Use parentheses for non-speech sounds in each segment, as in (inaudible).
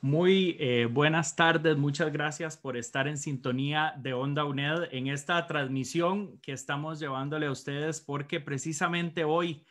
Muy eh, buenas tardes, muchas gracias por estar en sintonía de Onda UNED en esta transmisión que estamos llevándole a ustedes porque precisamente hoy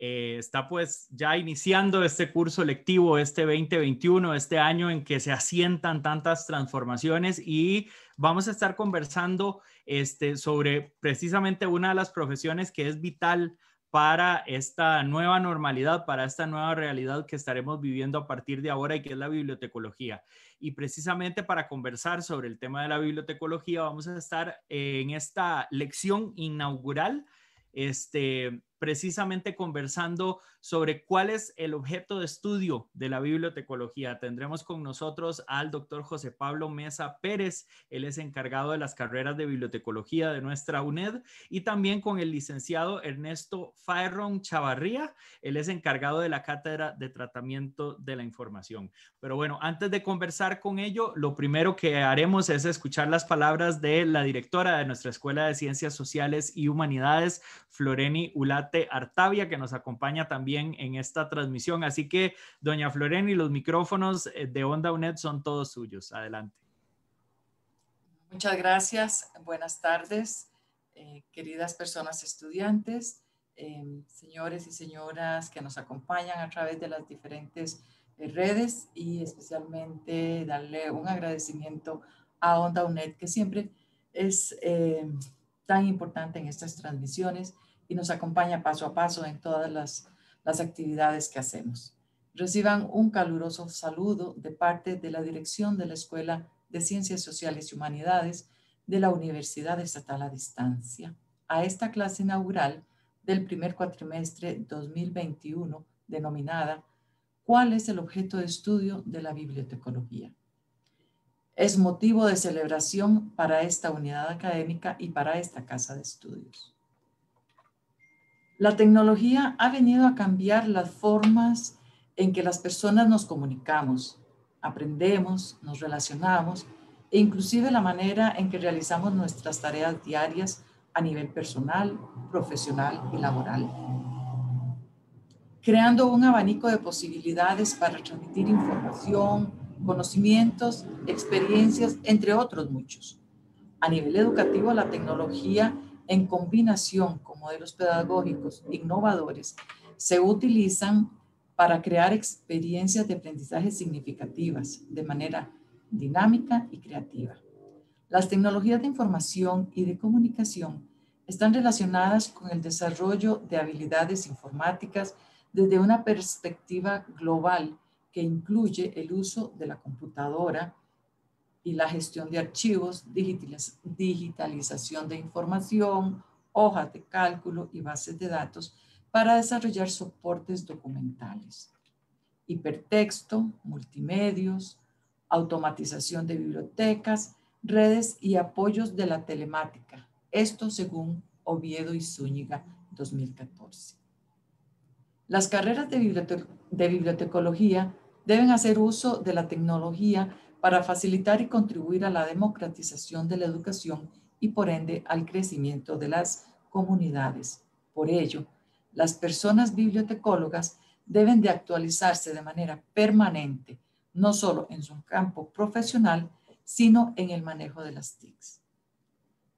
eh, está pues ya iniciando este curso lectivo, este 2021, este año en que se asientan tantas transformaciones y vamos a estar conversando este, sobre precisamente una de las profesiones que es vital para esta nueva normalidad, para esta nueva realidad que estaremos viviendo a partir de ahora y que es la bibliotecología. Y precisamente para conversar sobre el tema de la bibliotecología, vamos a estar eh, en esta lección inaugural este, precisamente conversando sobre cuál es el objeto de estudio de la bibliotecología. Tendremos con nosotros al doctor José Pablo Mesa Pérez, él es encargado de las carreras de bibliotecología de nuestra UNED, y también con el licenciado Ernesto Farron Chavarría, él es encargado de la cátedra de tratamiento de la información. Pero bueno, antes de conversar con ello, lo primero que haremos es escuchar las palabras de la directora de nuestra Escuela de Ciencias Sociales y Humanidades, Floreni Ulat Artavia, que nos acompaña también en esta transmisión. Así que, doña y los micrófonos eh, de Onda UNED son todos suyos. Adelante. Muchas gracias. Buenas tardes, eh, queridas personas estudiantes, eh, señores y señoras que nos acompañan a través de las diferentes redes y especialmente darle un agradecimiento a Onda UNED, que siempre es tan importante en estas transmisiones y nos acompaña paso a paso en todas las, actividades que hacemos. Reciban un caluroso saludo de parte de la Dirección de la Escuela de Ciencias Sociales y Humanidades de la Universidad Estatal a Distancia a esta clase inaugural del primer cuatrimestre 2021 denominada ¿Cuál es el objeto de estudio de la bibliotecología? Es motivo de celebración para esta unidad académica y para esta casa de estudios. La tecnología ha venido a cambiar las formas en que las personas nos comunicamos, aprendemos, nos relacionamos e inclusive la manera en que realizamos nuestras tareas diarias a nivel personal, profesional y laboral, creando un abanico de posibilidades para transmitir información, conocimientos, experiencias, entre otros muchos. A nivel educativo, la tecnología en combinación con modelos pedagógicos innovadores, se utilizan para crear experiencias de aprendizaje significativas de manera dinámica y creativa. Las tecnologías de información y de comunicación están relacionadas con el desarrollo de habilidades informáticas desde una perspectiva global que incluye el uso de la computadora, y la gestión de archivos, digitalización de información, hojas de cálculo y bases de datos para desarrollar soportes documentales, hipertexto, multimedios, automatización de bibliotecas, redes y apoyos de la telemática. Esto según Oviedo y Zúñiga, 2014. Las carreras de, de bibliotecología deben hacer uso de la tecnología para facilitar y contribuir a la democratización de la educación y por ende al crecimiento de las comunidades. Por ello, las personas bibliotecólogas deben de actualizarse de manera permanente, no solo en su campo profesional, sino en el manejo de las TICs,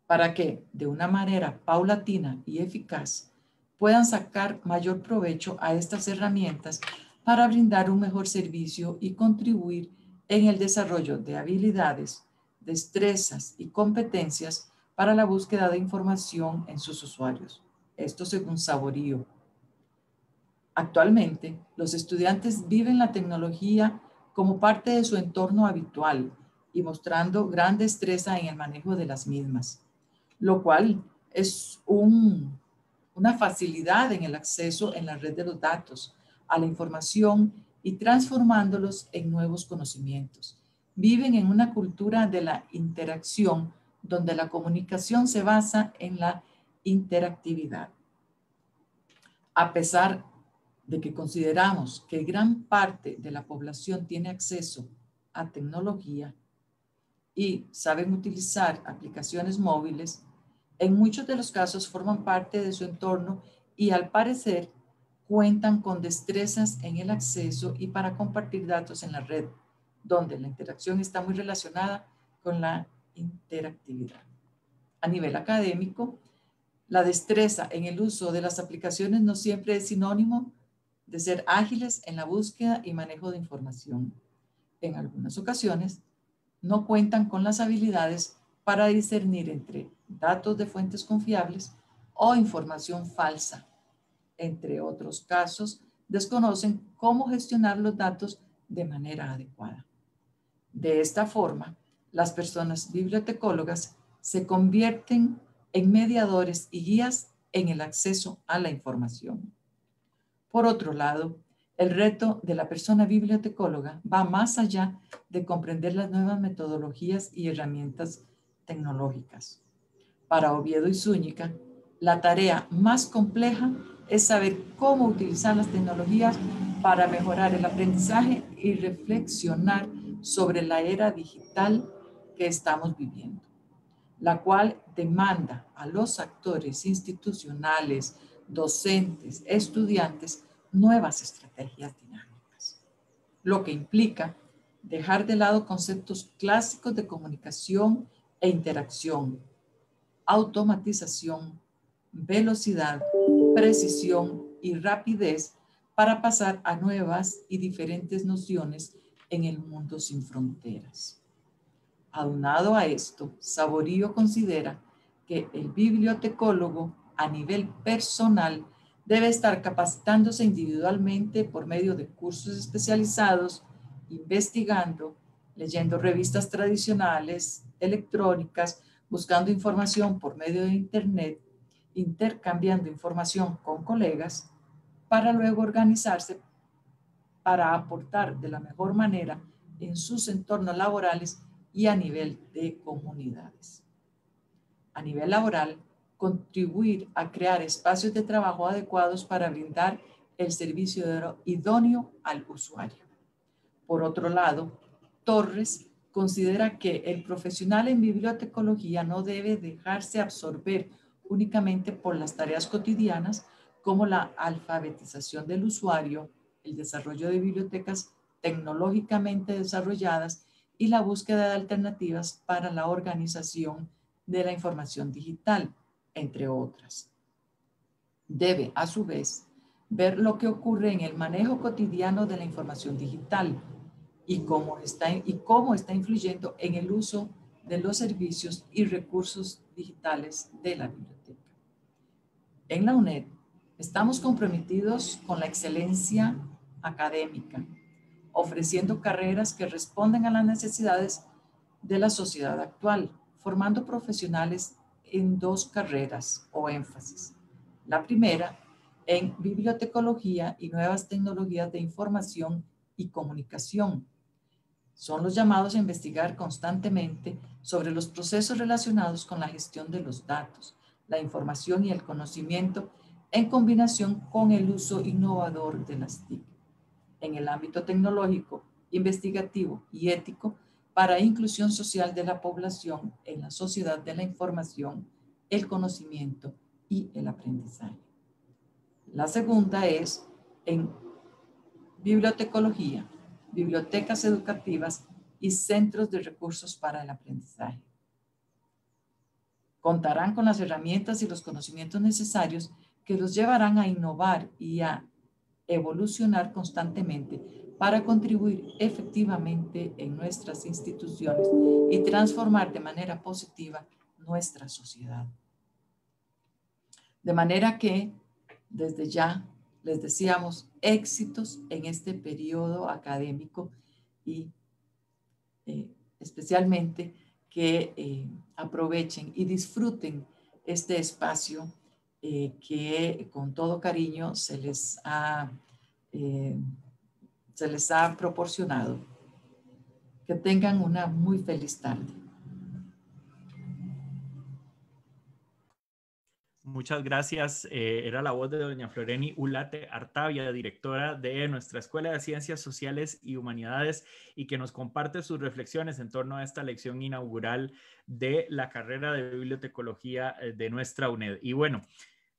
para que de una manera paulatina y eficaz puedan sacar mayor provecho a estas herramientas para brindar un mejor servicio y contribuir en el desarrollo de habilidades, destrezas y competencias para la búsqueda de información en sus usuarios. Esto según Saborío. Actualmente, los estudiantes viven la tecnología como parte de su entorno habitual y mostrando gran destreza en el manejo de las mismas, lo cual es una facilidad en el acceso en la red de los datos, a la información y transformándolos en nuevos conocimientos. Viven en una cultura de la interacción donde la comunicación se basa en la interactividad. A pesar de que consideramos que gran parte de la población tiene acceso a tecnología y saben utilizar aplicaciones móviles, en muchos de los casos forman parte de su entorno y al parecer cuentan con destrezas en el acceso y para compartir datos en la red, donde la interacción está muy relacionada con la interactividad. A nivel académico, la destreza en el uso de las aplicaciones no siempre es sinónimo de ser ágiles en la búsqueda y manejo de información. En algunas ocasiones, no cuentan con las habilidades para discernir entre datos de fuentes confiables o información falsa entre otros casos, desconocen cómo gestionar los datos de manera adecuada. De esta forma, las personas bibliotecólogas se convierten en mediadores y guías en el acceso a la información. Por otro lado, el reto de la persona bibliotecóloga va más allá de comprender las nuevas metodologías y herramientas tecnológicas. Para Oviedo y Zúñiga, la tarea más compleja es saber cómo utilizar las tecnologías para mejorar el aprendizaje y reflexionar sobre la era digital que estamos viviendo, la cual demanda a los actores institucionales, docentes, estudiantes, nuevas estrategias dinámicas, lo que implica dejar de lado conceptos clásicos de comunicación e interacción, automatización, velocidad, precisión y rapidez para pasar a nuevas y diferentes nociones en el mundo sin fronteras. Aunado a esto, Saborío considera que el bibliotecólogo a nivel personal debe estar capacitándose individualmente por medio de cursos especializados, investigando, leyendo revistas tradicionales, electrónicas, buscando información por medio de Internet intercambiando información con colegas para luego organizarse para aportar de la mejor manera en sus entornos laborales y a nivel de comunidades. A nivel laboral, contribuir a crear espacios de trabajo adecuados para brindar el servicio idóneo al usuario. Por otro lado, Torres considera que el profesional en bibliotecología no debe dejarse absorber únicamente por las tareas cotidianas como la alfabetización del usuario, el desarrollo de bibliotecas tecnológicamente desarrolladas y la búsqueda de alternativas para la organización de la información digital, entre otras. Debe, a su vez, ver lo que ocurre en el manejo cotidiano de la información digital y cómo está, y cómo está influyendo en el uso de los servicios y recursos digitales de la biblioteca en la UNED estamos comprometidos con la excelencia académica, ofreciendo carreras que responden a las necesidades de la sociedad actual, formando profesionales en dos carreras o énfasis. La primera, en bibliotecología y nuevas tecnologías de información y comunicación. Son los llamados a investigar constantemente sobre los procesos relacionados con la gestión de los datos, la información y el conocimiento en combinación con el uso innovador de las TIC en el ámbito tecnológico, investigativo y ético para inclusión social de la población en la sociedad de la información, el conocimiento y el aprendizaje. La segunda es en bibliotecología, bibliotecas educativas y centros de recursos para el aprendizaje. Contarán con las herramientas y los conocimientos necesarios que los llevarán a innovar y a evolucionar constantemente para contribuir efectivamente en nuestras instituciones y transformar de manera positiva nuestra sociedad. De manera que, desde ya, les decíamos éxitos en este periodo académico y eh, especialmente que eh, aprovechen y disfruten este espacio eh, que con todo cariño se les ha, eh, se les ha proporcionado. Que tengan una muy feliz tarde. Muchas gracias. Eh, era la voz de doña Floreni Ulate Artavia, directora de nuestra Escuela de Ciencias Sociales y Humanidades, y que nos comparte sus reflexiones en torno a esta lección inaugural de la carrera de bibliotecología eh, de nuestra UNED. Y bueno,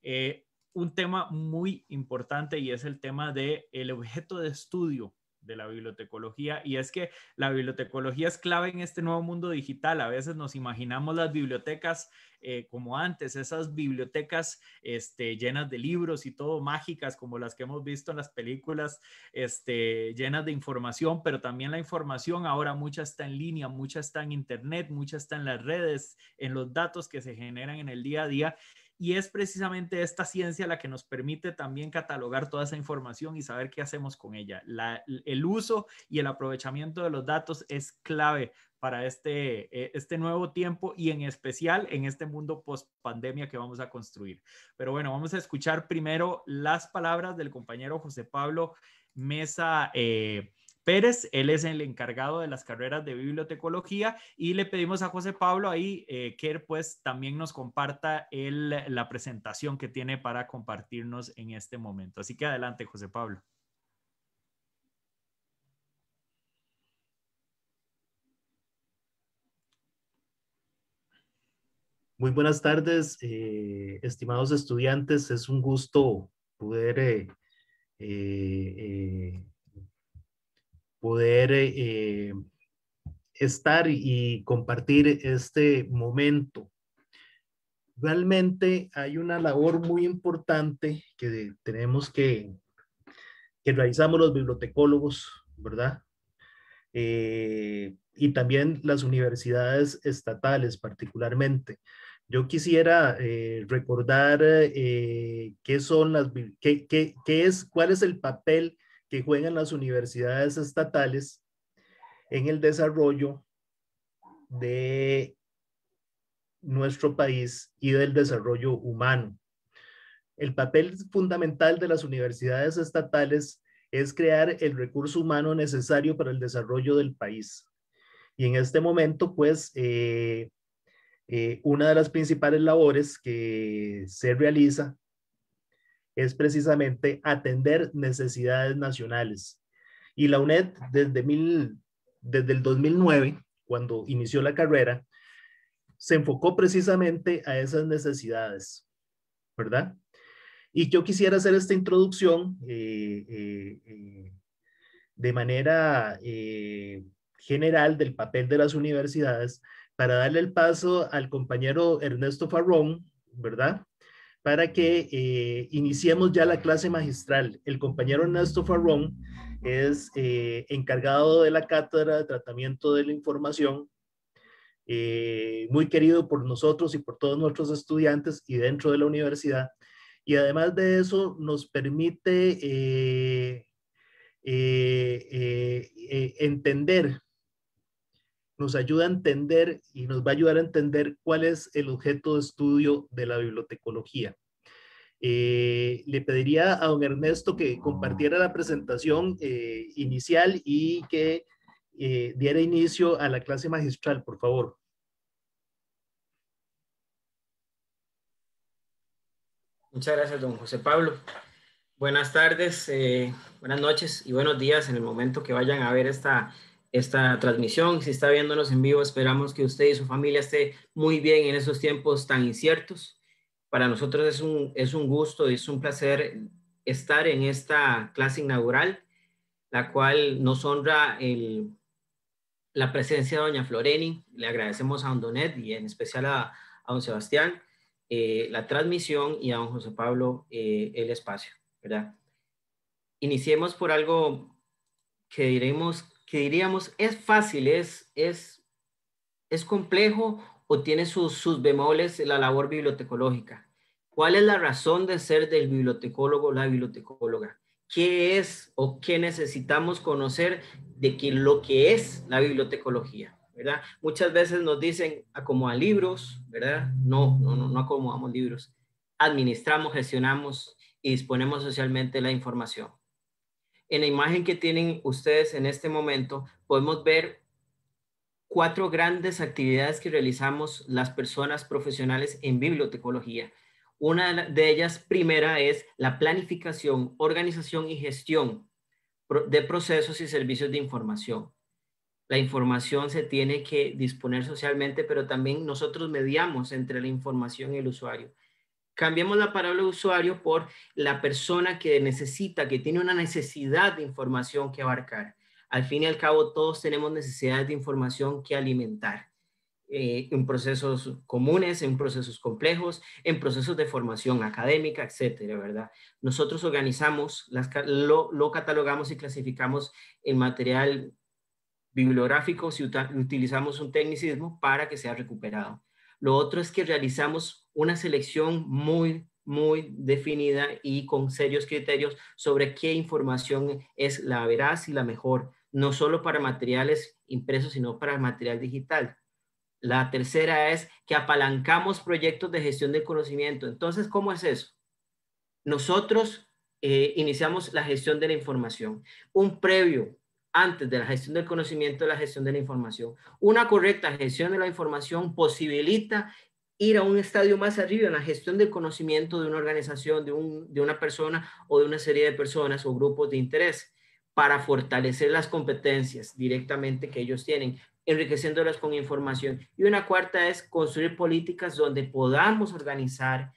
eh, un tema muy importante y es el tema del objeto de estudio de la bibliotecología y es que la bibliotecología es clave en este nuevo mundo digital. A veces nos imaginamos las bibliotecas eh, como antes, esas bibliotecas este, llenas de libros y todo mágicas como las que hemos visto en las películas, este, llenas de información, pero también la información ahora mucha está en línea, mucha está en internet, mucha está en las redes, en los datos que se generan en el día a día y es precisamente esta ciencia la que nos permite también catalogar toda esa información y saber qué hacemos con ella. el uso y el aprovechamiento de los datos es clave para este, eh, este nuevo tiempo y en especial en este mundo post pandemia que vamos a construir. Pero bueno, vamos a escuchar primero las palabras del compañero José Pablo Mesa. Eh, Pérez. Él es el encargado de las carreras de bibliotecología y le pedimos a José Pablo ahí eh, que pues también nos comparta la presentación que tiene para compartirnos en este momento. Así que adelante, José Pablo. Muy buenas tardes, eh, estimados estudiantes. Es un gusto poder eh, poder eh, estar y compartir este momento. Realmente hay una labor muy importante que tenemos que, que realizamos los bibliotecólogos, ¿verdad? Eh, y también las universidades estatales particularmente. Yo quisiera eh, recordar qué son las, qué, es, cuál es el papel que juegan las universidades estatales en el desarrollo de nuestro país y del desarrollo humano. El papel fundamental de las universidades estatales es crear el recurso humano necesario para el desarrollo del país. Y en este momento, pues, eh, eh, una de las principales labores que se realiza es precisamente atender necesidades nacionales. Y la UNED desde, el 2009, cuando inició la carrera, se enfocó precisamente a esas necesidades, ¿verdad? Y yo quisiera hacer esta introducción eh, eh, eh, de manera general del papel de las universidades para darle el paso al compañero Ernesto Farrón, ¿verdad? para que eh, iniciemos ya la clase magistral. El compañero Ernesto Farrón es eh, encargado de la cátedra de tratamiento de la información, eh, muy querido por nosotros y por todos nuestros estudiantes y dentro de la universidad. Y además de eso, nos permite entender nos ayuda a entender y nos va a ayudar a entender cuál es el objeto de estudio de la bibliotecología. Eh, le pediría a don Ernesto que compartiera la presentación eh, inicial y que eh, diera inicio a la clase magistral, por favor. Muchas gracias, don José Pablo. Buenas tardes, buenas noches y buenos días en el momento que vayan a ver esta esta transmisión. Si está viéndonos en vivo, esperamos que usted y su familia esté muy bien en esos tiempos tan inciertos. Para nosotros es un, es un gusto y es un placer estar en esta clase inaugural, la cual nos honra el, la presencia de doña Floreni. Le agradecemos a don y en especial a, don Sebastián eh, la transmisión y a don José Pablo eh, el espacio, ¿verdad? Iniciemos por algo que diremos que diríamos es fácil, es, es, es complejo o tiene sus, sus bemoles la labor bibliotecológica. ¿Cuál es la razón de ser del bibliotecólogo o la bibliotecóloga? ¿Qué es o qué necesitamos conocer de que lo que es la bibliotecología? ¿verdad? Muchas veces nos dicen acomoda libros, ¿verdad? No, no, no, no acomodamos libros. Administramos, gestionamos y disponemos socialmente la información en la imagen que tienen ustedes en este momento, podemos ver cuatro grandes actividades que realizamos las personas profesionales en bibliotecología. Una de ellas, primera, es la planificación, organización y gestión de procesos y servicios de información. La información se tiene que disponer socialmente, pero también nosotros mediamos entre la información y el usuario. Cambiemos la palabra usuario por la persona que necesita, que tiene una necesidad de información que abarcar. Al fin y al cabo, todos tenemos necesidades de información que alimentar. Eh, en procesos comunes, en procesos complejos, en procesos de formación académica, etcétera, ¿verdad? Nosotros organizamos, lo, catalogamos y clasificamos el material bibliográfico si utilizamos un tecnicismo para que sea recuperado. Lo otro es que realizamos una selección muy, muy definida y con serios criterios sobre qué información es la veraz y la mejor, no solo para materiales impresos, sino para material digital. La tercera es que apalancamos proyectos de gestión del conocimiento. Entonces, ¿cómo es eso? Nosotros eh, iniciamos la gestión de la información. Un previo antes de la gestión del conocimiento, de la gestión de la información. Una correcta gestión de la información posibilita ir a un estadio más arriba en la gestión del conocimiento de una organización, de, un, de una persona o de una serie de personas o grupos de interés para fortalecer las competencias directamente que ellos tienen, enriqueciéndolas con información. Y una cuarta es construir políticas donde podamos organizar,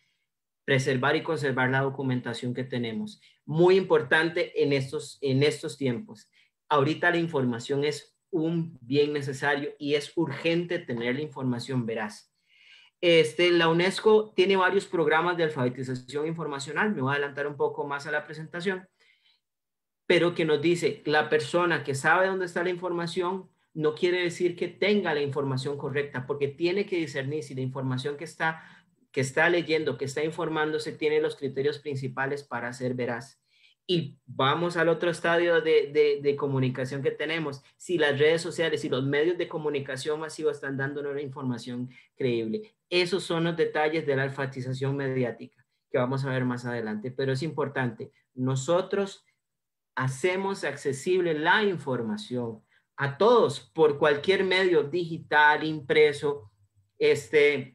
preservar y conservar la documentación que tenemos. Muy importante en estos, en estos tiempos. Ahorita la información es un bien necesario y es urgente tener la información veraz. Este, la UNESCO tiene varios programas de alfabetización informacional, me voy a adelantar un poco más a la presentación, pero que nos dice, la persona que sabe dónde está la información no quiere decir que tenga la información correcta, porque tiene que discernir si la información que está, que está leyendo, que está informándose, tiene los criterios principales para ser veraz y vamos al otro estadio de, comunicación que tenemos. Si las redes sociales y los medios de comunicación masivos están dándonos una información creíble. Esos son los detalles de la alfatización mediática que vamos a ver más adelante, pero es importante. Nosotros hacemos accesible la información a todos por cualquier medio digital, impreso, este,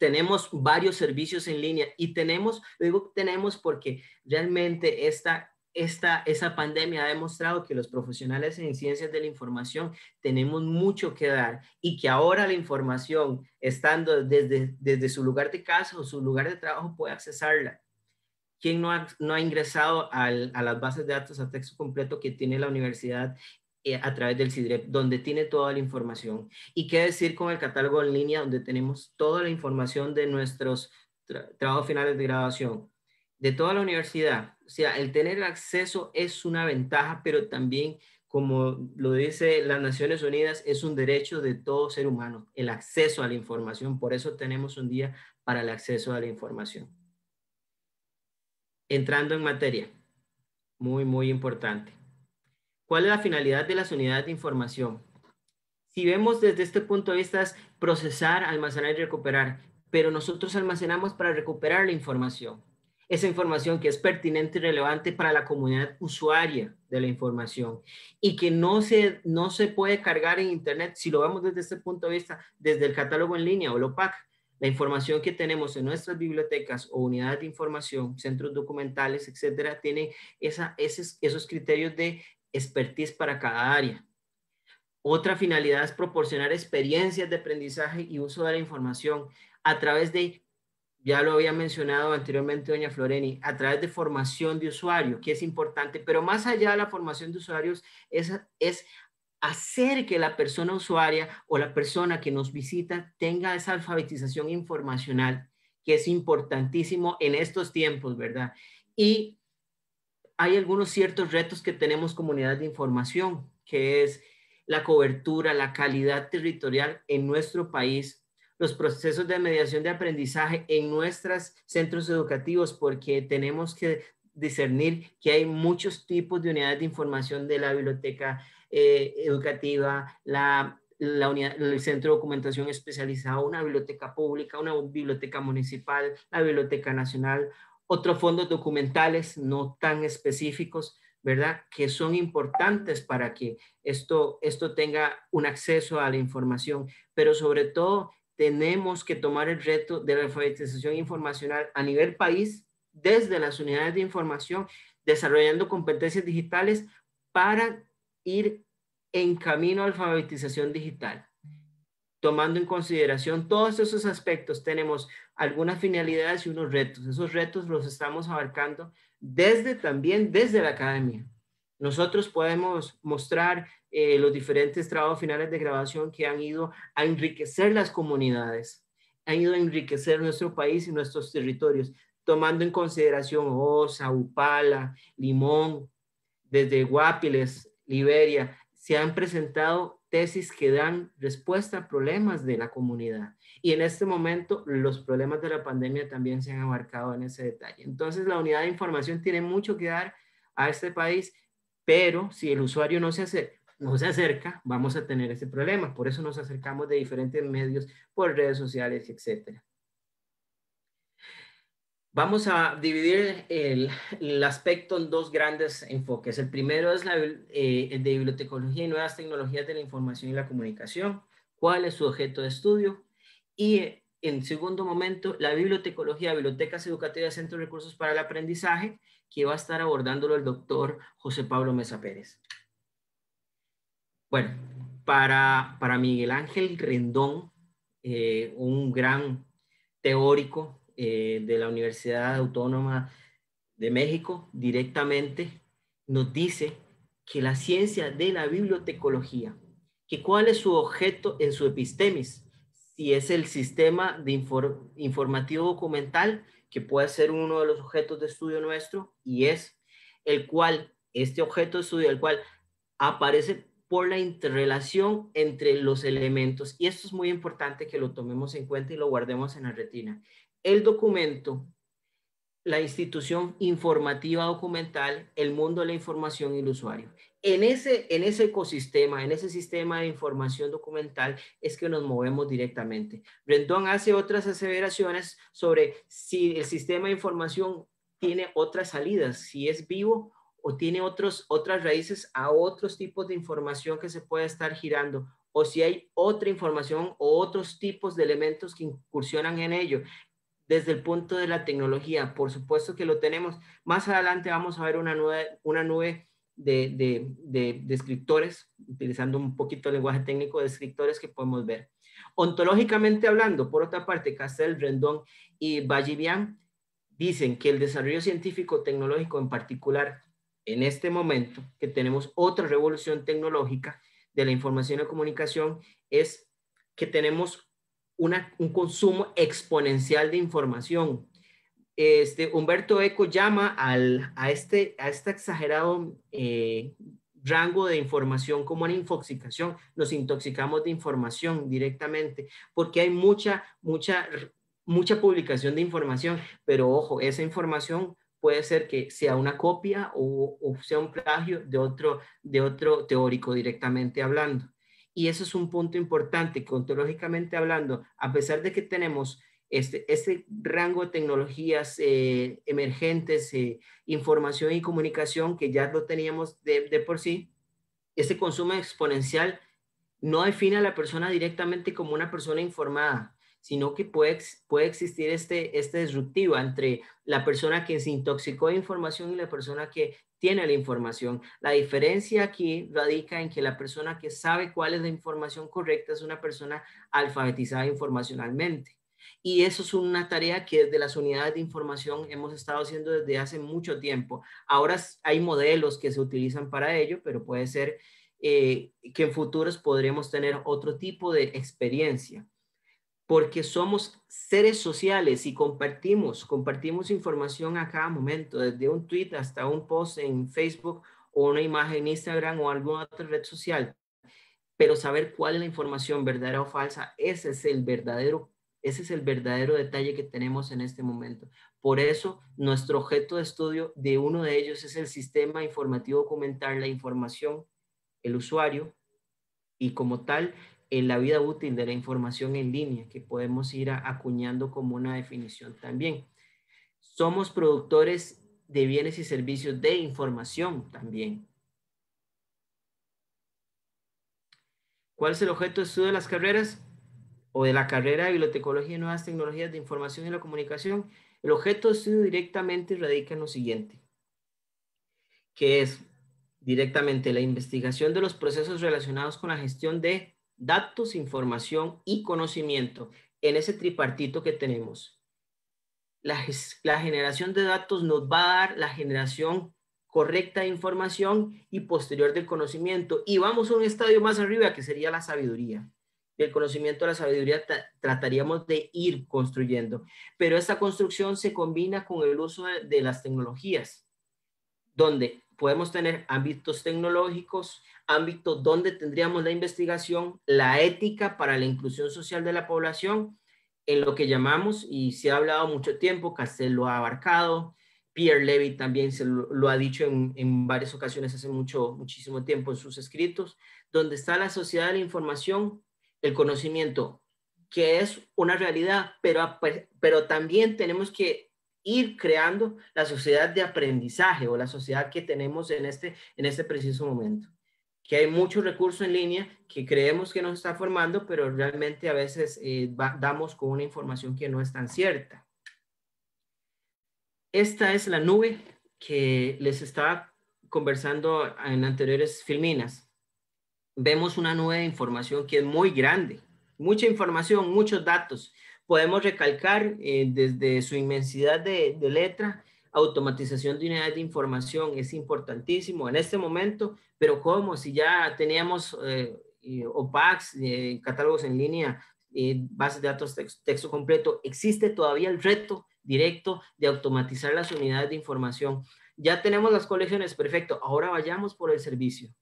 tenemos varios servicios en línea y tenemos, digo tenemos porque realmente esta, esta, esa pandemia ha demostrado que los profesionales en ciencias de la información tenemos mucho que dar y que ahora la información, estando desde, desde su lugar de casa o su lugar de trabajo, puede accesarla. ¿Quién no ha, no ha ingresado a las bases de datos a texto completo que tiene la universidad eh, a través del CIDREP, donde tiene toda la información. Y qué decir con el catálogo en línea, donde tenemos toda la información de nuestros trabajos finales de graduación, de toda la universidad. O sea, el tener acceso es una ventaja, pero también, como lo dice las Naciones Unidas, es un derecho de todo ser humano, el acceso a la información. Por eso tenemos un día para el acceso a la información. Entrando en materia, muy, muy importante. ¿Cuál es la finalidad de las unidades de información? Si vemos desde este punto de vista es procesar, almacenar y recuperar, pero nosotros almacenamos para recuperar la información. Esa información que es pertinente y relevante para la comunidad usuaria de la información y que no se, no se puede cargar en Internet, si lo vemos desde este punto de vista, desde el catálogo en línea o lo OPAC, la información que tenemos en nuestras bibliotecas o unidades de información, centros documentales, etcétera, tiene esa, esos, esos criterios de expertise para cada área. Otra finalidad es proporcionar experiencias de aprendizaje y uso de la información a través de, ya lo había mencionado anteriormente doña Floreni, a través de formación de usuario, que es importante, pero más allá de la formación de usuarios es, es hacer que la persona usuaria o la persona que nos visita tenga esa alfabetización informacional, que es importantísimo en estos tiempos, ¿verdad? Y hay algunos ciertos retos que tenemos como unidad de información, que es la cobertura, la calidad territorial en nuestro país, los procesos de mediación de aprendizaje en nuestros centros educativos, porque tenemos que discernir que hay muchos tipos de unidades de información de la biblioteca eh, educativa, la, el centro de documentación especializado, una biblioteca pública, una biblioteca municipal, la biblioteca nacional, otros fondos documentales no tan específicos, ¿verdad? Que son importantes para que esto, esto tenga un acceso a la información, pero sobre todo tenemos que tomar el reto de la alfabetización informacional a nivel país desde las unidades de información, desarrollando competencias digitales para ir en camino a alfabetización digital. Tomando en consideración todos esos aspectos, tenemos algunas finalidades y unos retos. Esos retos los estamos abarcando desde también desde la academia. Nosotros podemos mostrar eh, los diferentes trabajos finales de grabación que han ido a enriquecer las comunidades, han ido a enriquecer nuestro país y nuestros territorios, tomando en consideración Osa, Upala, Limón, desde Guapiles, Liberia, se han presentado tesis que dan respuesta a problemas de la comunidad y en este momento los problemas de la pandemia también se han abarcado en ese detalle. Entonces la unidad de información tiene mucho que dar a este país, pero si el usuario no se acerca, no se acerca, vamos a tener ese problema. Por eso nos acercamos de diferentes medios, por redes sociales, etcétera. Vamos a dividir el, aspecto en dos grandes enfoques. El primero es eh, el de bibliotecología y nuevas tecnologías de la información y la comunicación. ¿Cuál es su objeto de estudio? Y en segundo momento, la bibliotecología, bibliotecas educativas, centros de recursos para el aprendizaje, que va a estar abordándolo el doctor José Pablo Mesa Pérez. Bueno, para, Miguel Ángel Rendón, eh, un gran teórico eh, de la Universidad Autónoma de México, directamente nos dice que la ciencia de la bibliotecología, que cuál es su objeto en su epistemis, y es el sistema de informativo documental que puede ser uno de los objetos de estudio nuestro y es el cual, este objeto de estudio, el cual aparece por la interrelación entre los elementos. Y esto es muy importante que lo tomemos en cuenta y lo guardemos en la retina. El documento, la institución informativa documental, el mundo de la información y el usuario en ese, en ese ecosistema, en ese sistema de información documental es que nos movemos directamente. Rendón hace otras aseveraciones sobre si el sistema de información tiene otras salidas, si es vivo o tiene otros, otras raíces a otros tipos de información que se pueda estar girando o si hay otra información o otros tipos de elementos que incursionan en ello desde el punto de la tecnología. Por supuesto que lo tenemos. Más adelante vamos a ver una nube, una nube de, de, de, escritores, utilizando un poquito el lenguaje técnico de escritores que podemos ver. Ontológicamente hablando, por otra parte, Castel, Rendón y Vallivian dicen que el desarrollo científico tecnológico en particular, en este momento que tenemos otra revolución tecnológica de la información y la comunicación, es que tenemos una, un consumo exponencial de información este, Humberto Eco llama a, este, a este exagerado eh, rango de información como una infoxicación. Nos intoxicamos de información directamente porque hay mucha, mucha, mucha publicación de información, pero ojo, esa información puede ser que sea una copia o, sea un plagio de otro, de otro teórico directamente hablando. Y eso es un punto importante, que hablando, a pesar de que tenemos este, este, rango de tecnologías eh, emergentes, eh, información y comunicación que ya lo teníamos de, por sí, este consumo exponencial no define a la persona directamente como una persona informada, sino que puede, existir este, este disruptivo entre la persona que se intoxicó de información y la persona que tiene la información. La diferencia aquí radica en que la persona que sabe cuál es la información correcta es una persona alfabetizada informacionalmente y eso es una tarea que desde las unidades de información hemos estado haciendo desde hace mucho tiempo. Ahora hay modelos que se utilizan para ello, pero puede ser eh, que en futuros podremos tener otro tipo de experiencia, porque somos seres sociales y compartimos, compartimos información a cada momento, desde un tweet hasta un post en Facebook o una imagen en Instagram o alguna otra red social pero saber cuál es la información verdadera o falsa, ese es el verdadero ese es el verdadero detalle que tenemos en este momento. Por eso, nuestro objeto de estudio de uno de ellos es el sistema informativo documental la información, el usuario y como tal, en la vida útil de la información en línea, que podemos ir acuñando como una definición también. Somos productores de bienes y servicios de información también. ¿Cuál es el objeto de estudio de las carreras? o de la carrera de Bibliotecología y Nuevas Tecnologías de Información y la Comunicación, el objeto de estudio directamente radica en lo siguiente, que es directamente la investigación de los procesos relacionados con la gestión de datos, información y conocimiento en ese tripartito que tenemos. La, la, generación de datos nos va a dar la generación correcta de información y posterior del conocimiento. Y vamos a un estadio más arriba que sería la sabiduría el conocimiento de la sabiduría trataríamos de ir construyendo. Pero esta construcción se combina con el uso de, las tecnologías, donde podemos tener ámbitos tecnológicos, ámbitos donde tendríamos la investigación, la ética para la inclusión social de la población, en lo que llamamos, y se ha hablado mucho tiempo, Castell lo ha abarcado, Pierre Levy también se lo, ha dicho en, varias ocasiones hace mucho, muchísimo tiempo en sus escritos, donde está la sociedad de la información el conocimiento, que es una realidad, pero, pues, pero también tenemos que ir creando la sociedad de aprendizaje o la sociedad que tenemos en este, en este preciso momento. Que hay muchos recursos en línea que creemos que nos está formando, pero realmente a veces eh, damos con una información que no es tan cierta. Esta es la nube que les estaba conversando en anteriores filminas vemos una nube de información que es muy grande, mucha información, muchos datos. Podemos recalcar eh, desde su inmensidad de, letra, automatización de unidades de información es importantísimo en este momento, pero ¿cómo? Si ya teníamos eh, eh OPACs, eh, catálogos en línea, eh, bases de datos, texto completo, existe todavía el reto directo de automatizar las unidades de información. Ya tenemos las colecciones, perfecto, ahora vayamos por el servicio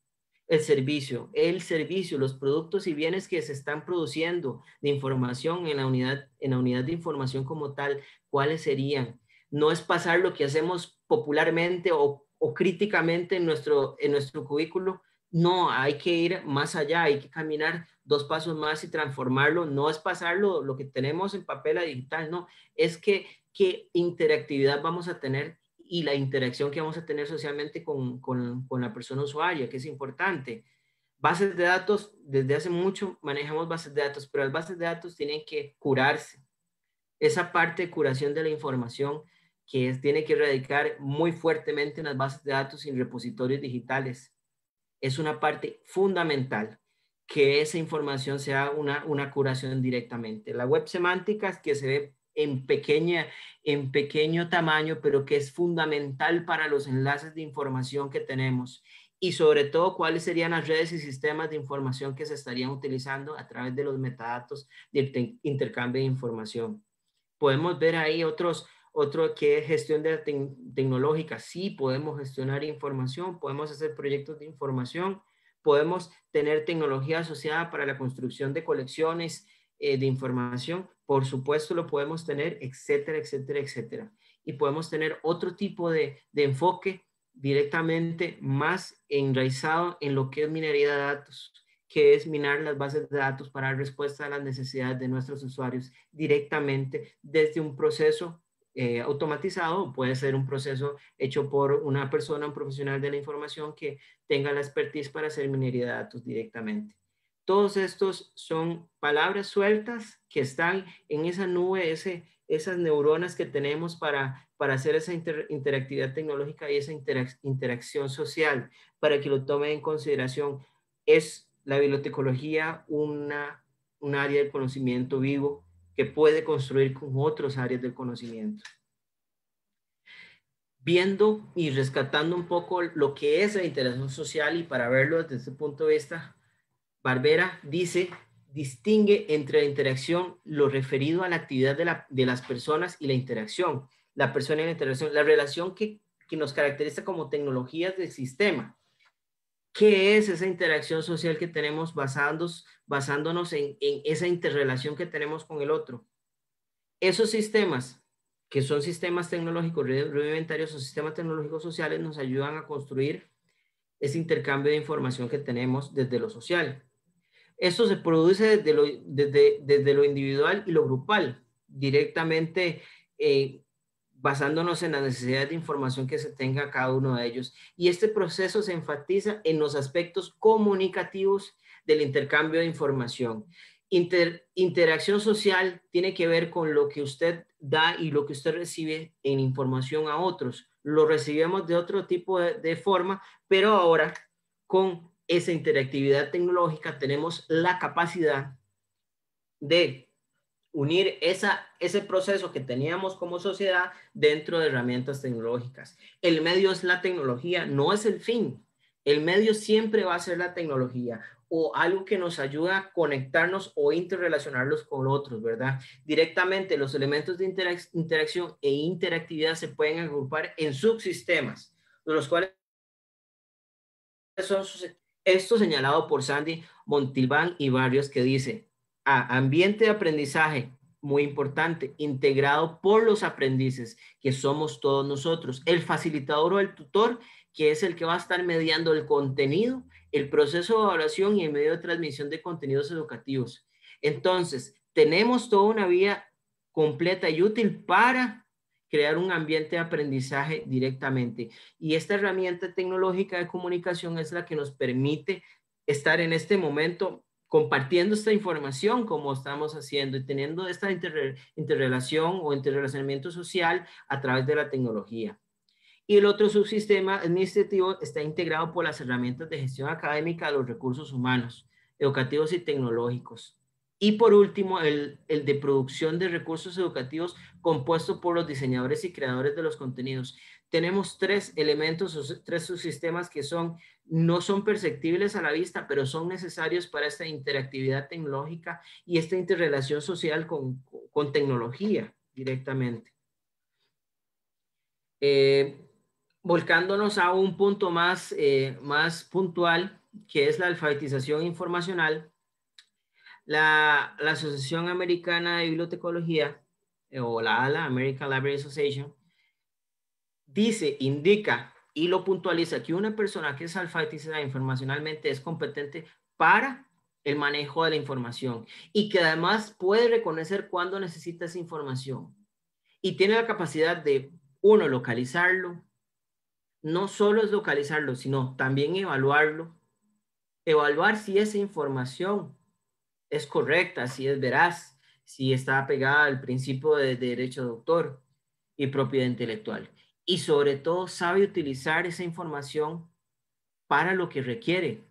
el servicio, el servicio, los productos y bienes que se están produciendo de información en la unidad, en la unidad de información como tal, ¿cuáles serían? No es pasar lo que hacemos popularmente o, críticamente en nuestro, en nuestro cubículo. No, hay que ir más allá, hay que caminar dos pasos más y transformarlo. No es pasarlo lo que tenemos en papel a digital, no, es que qué interactividad vamos a tener y la interacción que vamos a tener socialmente con, la persona usuaria, que es importante. Bases de datos, desde hace mucho manejamos bases de datos, pero las bases de datos tienen que curarse. Esa parte de curación de la información que es, tiene que radicar muy fuertemente en las bases de datos y en repositorios digitales. Es una parte fundamental que esa información sea una, una curación directamente. La web semántica que se ve en, pequeña, en pequeño tamaño, pero que es fundamental para los enlaces de información que tenemos y sobre todo cuáles serían las redes y sistemas de información que se estarían utilizando a través de los metadatos de intercambio de información. Podemos ver ahí otros, otro que es gestión de tecnológica. Sí, podemos gestionar información, podemos hacer proyectos de información, podemos tener tecnología asociada para la construcción de colecciones eh, de información, por supuesto lo podemos tener, etcétera, etcétera, etcétera. Y podemos tener otro tipo de, de enfoque directamente más enraizado en lo que es minería de datos, que es minar las bases de datos para dar respuesta a las necesidades de nuestros usuarios directamente desde un proceso eh, automatizado, puede ser un proceso hecho por una persona, un profesional de la información que tenga la expertise para hacer minería de datos directamente. Todos estos son palabras sueltas que están en esa nube, esas neuronas que tenemos para, para hacer esa interactividad tecnológica y esa interacción social, para que lo tomen en consideración. Es la bibliotecología una, un área de conocimiento vivo que puede construir con otras áreas del conocimiento. Viendo y rescatando un poco lo que es la interacción social y para verlo desde ese punto de vista, Barbera dice, distingue entre la interacción lo referido a la actividad de, las personas y la interacción. La persona y la interacción, la relación que, nos caracteriza como tecnologías del sistema. ¿Qué es esa interacción social que tenemos basándonos, basándonos en, esa interrelación que tenemos con el otro? Esos sistemas que son sistemas tecnológicos rudimentarios o sistemas tecnológicos sociales, nos ayudan a construir ese intercambio de información que tenemos desde lo social. Esto se produce desde lo, desde, lo individual y lo grupal, directamente eh, basándonos en la necesidad de información que se tenga cada uno de ellos. Y este proceso se enfatiza en los aspectos comunicativos del intercambio de información. Inter, interacción social tiene que ver con lo que usted da y lo que usted recibe en información a otros. Lo recibimos de otro tipo de forma, pero ahora con esa interactividad tecnológica tenemos la capacidad de unir esa, ese proceso que teníamos como sociedad dentro de herramientas tecnológicas. El medio es la tecnología, no es el fin. El medio siempre va a ser la tecnología o algo que nos ayuda a conectarnos o interrelacionarlos con otros, ¿verdad? Directamente los elementos de interacción e interactividad se pueden agrupar en subsistemas, los cuales son sus esto señalado por Sandy Montilbán y Barrios que dice, a ambiente de aprendizaje, muy importante, integrado por los aprendices, que somos todos nosotros, el facilitador o el tutor, que es el que va a estar mediando el contenido, el proceso de evaluación y el medio de transmisión de contenidos educativos. Entonces, tenemos toda una vía completa y útil para crear un ambiente de aprendizaje directamente. Y esta herramienta tecnológica de comunicación es la que nos permite estar en este momento compartiendo esta información como estamos haciendo y teniendo esta interrelación o interrelacionamiento social a través de la tecnología. Y el otro subsistema administrativo está integrado por las herramientas de gestión académica de los recursos humanos, educativos y tecnológicos. Y por último, el, de producción de recursos educativos compuesto por los diseñadores y creadores de los contenidos. Tenemos tres elementos, tres subsistemas que son, no son perceptibles a la vista, pero son necesarios para esta interactividad tecnológica y esta interrelación social con, tecnología directamente. Eh, volcándonos a un punto más, eh, más puntual, que es la alfabetización informacional la, Asociación Americana de Bibliotecología, eh, o la ALA, American Library Association, dice, indica y lo puntualiza que una persona que es alfabetizada informacionalmente es competente para el manejo de la información y que además puede reconocer cuándo necesita esa información y tiene la capacidad de, uno, localizarlo, no solo es localizarlo, sino también evaluarlo, evaluar si esa información es correcta, si es veraz, si está pegada al principio de, derecho de autor y propiedad intelectual. Y sobre todo sabe utilizar esa información para lo que requiere,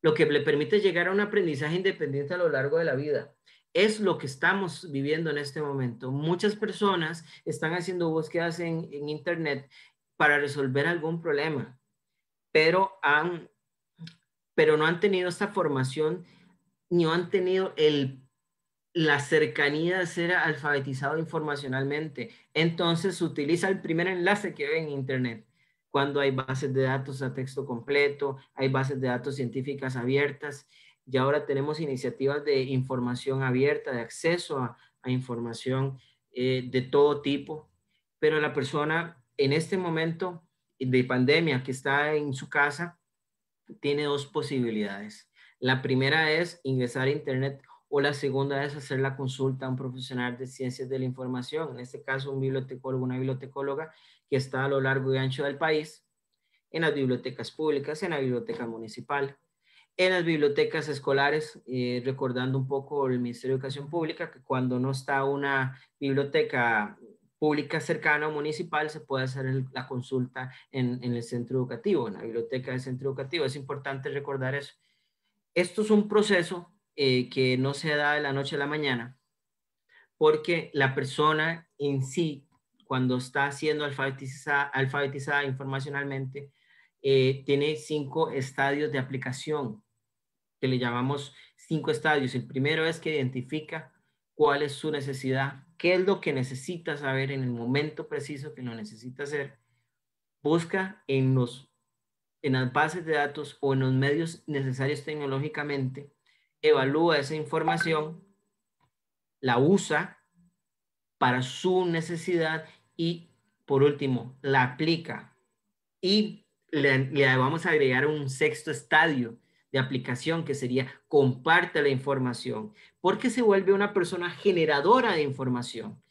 lo que le permite llegar a un aprendizaje independiente a lo largo de la vida. Es lo que estamos viviendo en este momento. Muchas personas están haciendo búsquedas en, Internet para resolver algún problema, pero, han, pero no han tenido esta formación no han tenido la cercanía de ser alfabetizado informacionalmente. Entonces utiliza el primer enlace que ve en Internet. Cuando hay bases de datos a texto completo, hay bases de datos científicas abiertas y ahora tenemos iniciativas de información abierta, de acceso a, información eh, de todo tipo. Pero la persona en este momento de pandemia que está en su casa tiene dos posibilidades la primera es ingresar a Internet o la segunda es hacer la consulta a un profesional de ciencias de la información, en este caso un bibliotecólogo, una bibliotecóloga que está a lo largo y ancho del país, en las bibliotecas públicas, en la biblioteca municipal, en las bibliotecas escolares, eh, recordando un poco el Ministerio de Educación Pública, que cuando no está una biblioteca pública cercana o municipal, se puede hacer la consulta en el centro educativo, en la biblioteca del centro educativo. Es importante recordar eso. Esto es un proceso eh, que no se da de la noche a la mañana, porque la persona en sí, cuando está siendo alfabetizada, alfabetizada informacionalmente, eh, tiene cinco estadios de aplicación, que le llamamos cinco estadios. El primero es que identifica cuál es su necesidad, qué es lo que necesita saber en el momento preciso que lo necesita hacer. Busca en los en las bases de datos o en los medios necesarios tecnológicamente, evalúa esa información, la usa para su necesidad y, por último, la aplica. Y le, vamos a agregar un sexto estadio de aplicación que sería comparte la información, porque se vuelve una persona generadora de información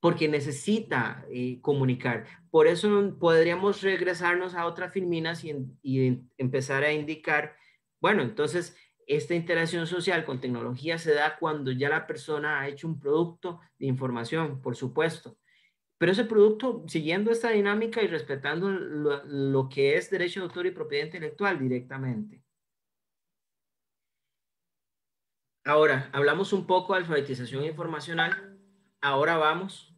porque necesita eh, comunicar. Por eso podríamos regresarnos a otras filminas y, empezar a indicar, bueno, entonces esta interacción social con tecnología se da cuando ya la persona ha hecho un producto de información, por supuesto. Pero ese producto, siguiendo esta dinámica y respetando lo que es derecho de autor y propiedad intelectual directamente. Ahora, hablamos un poco de alfabetización informacional. Ahora vamos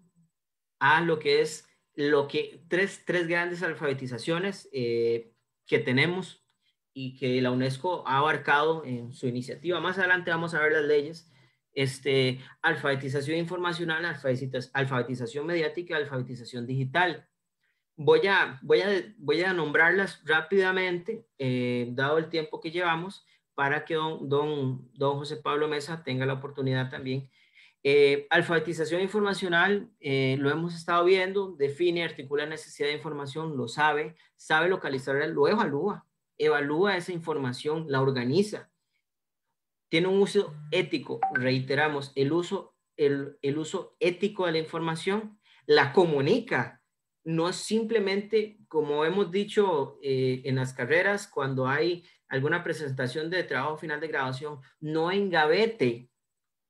a lo que es lo que tres, tres grandes alfabetizaciones eh, que tenemos y que la UNESCO ha abarcado en su iniciativa. Más adelante vamos a ver las leyes. Este, alfabetización informacional, alfabetización mediática, alfabetización digital. Voy a, voy a, voy a nombrarlas rápidamente, eh, dado el tiempo que llevamos, para que don, don, don José Pablo Mesa tenga la oportunidad también eh, alfabetización informacional, eh, lo hemos estado viendo, define, articula necesidad de información, lo sabe, sabe localizarla, lo evalúa, evalúa esa información, la organiza. Tiene un uso ético, reiteramos, el uso, el, uso ético de la información, la comunica, no es simplemente, como hemos dicho eh, en las carreras, cuando hay alguna presentación de trabajo final de graduación, no engavete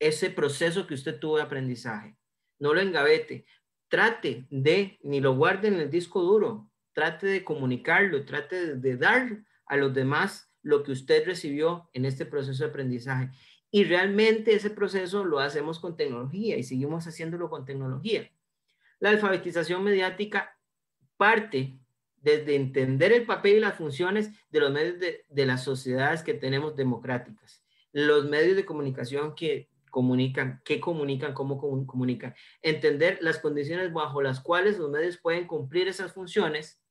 ese proceso que usted tuvo de aprendizaje. No lo engavete. Trate de, ni lo guarde en el disco duro, trate de comunicarlo, trate de dar a los demás lo que usted recibió en este proceso de aprendizaje. Y realmente ese proceso lo hacemos con tecnología y seguimos haciéndolo con tecnología. La alfabetización mediática parte desde entender el papel y las funciones de los medios de, de las sociedades que tenemos democráticas, los medios de comunicación que comunican, qué comunican, cómo comunican. Entender las condiciones bajo las cuales los medios pueden cumplir esas funciones.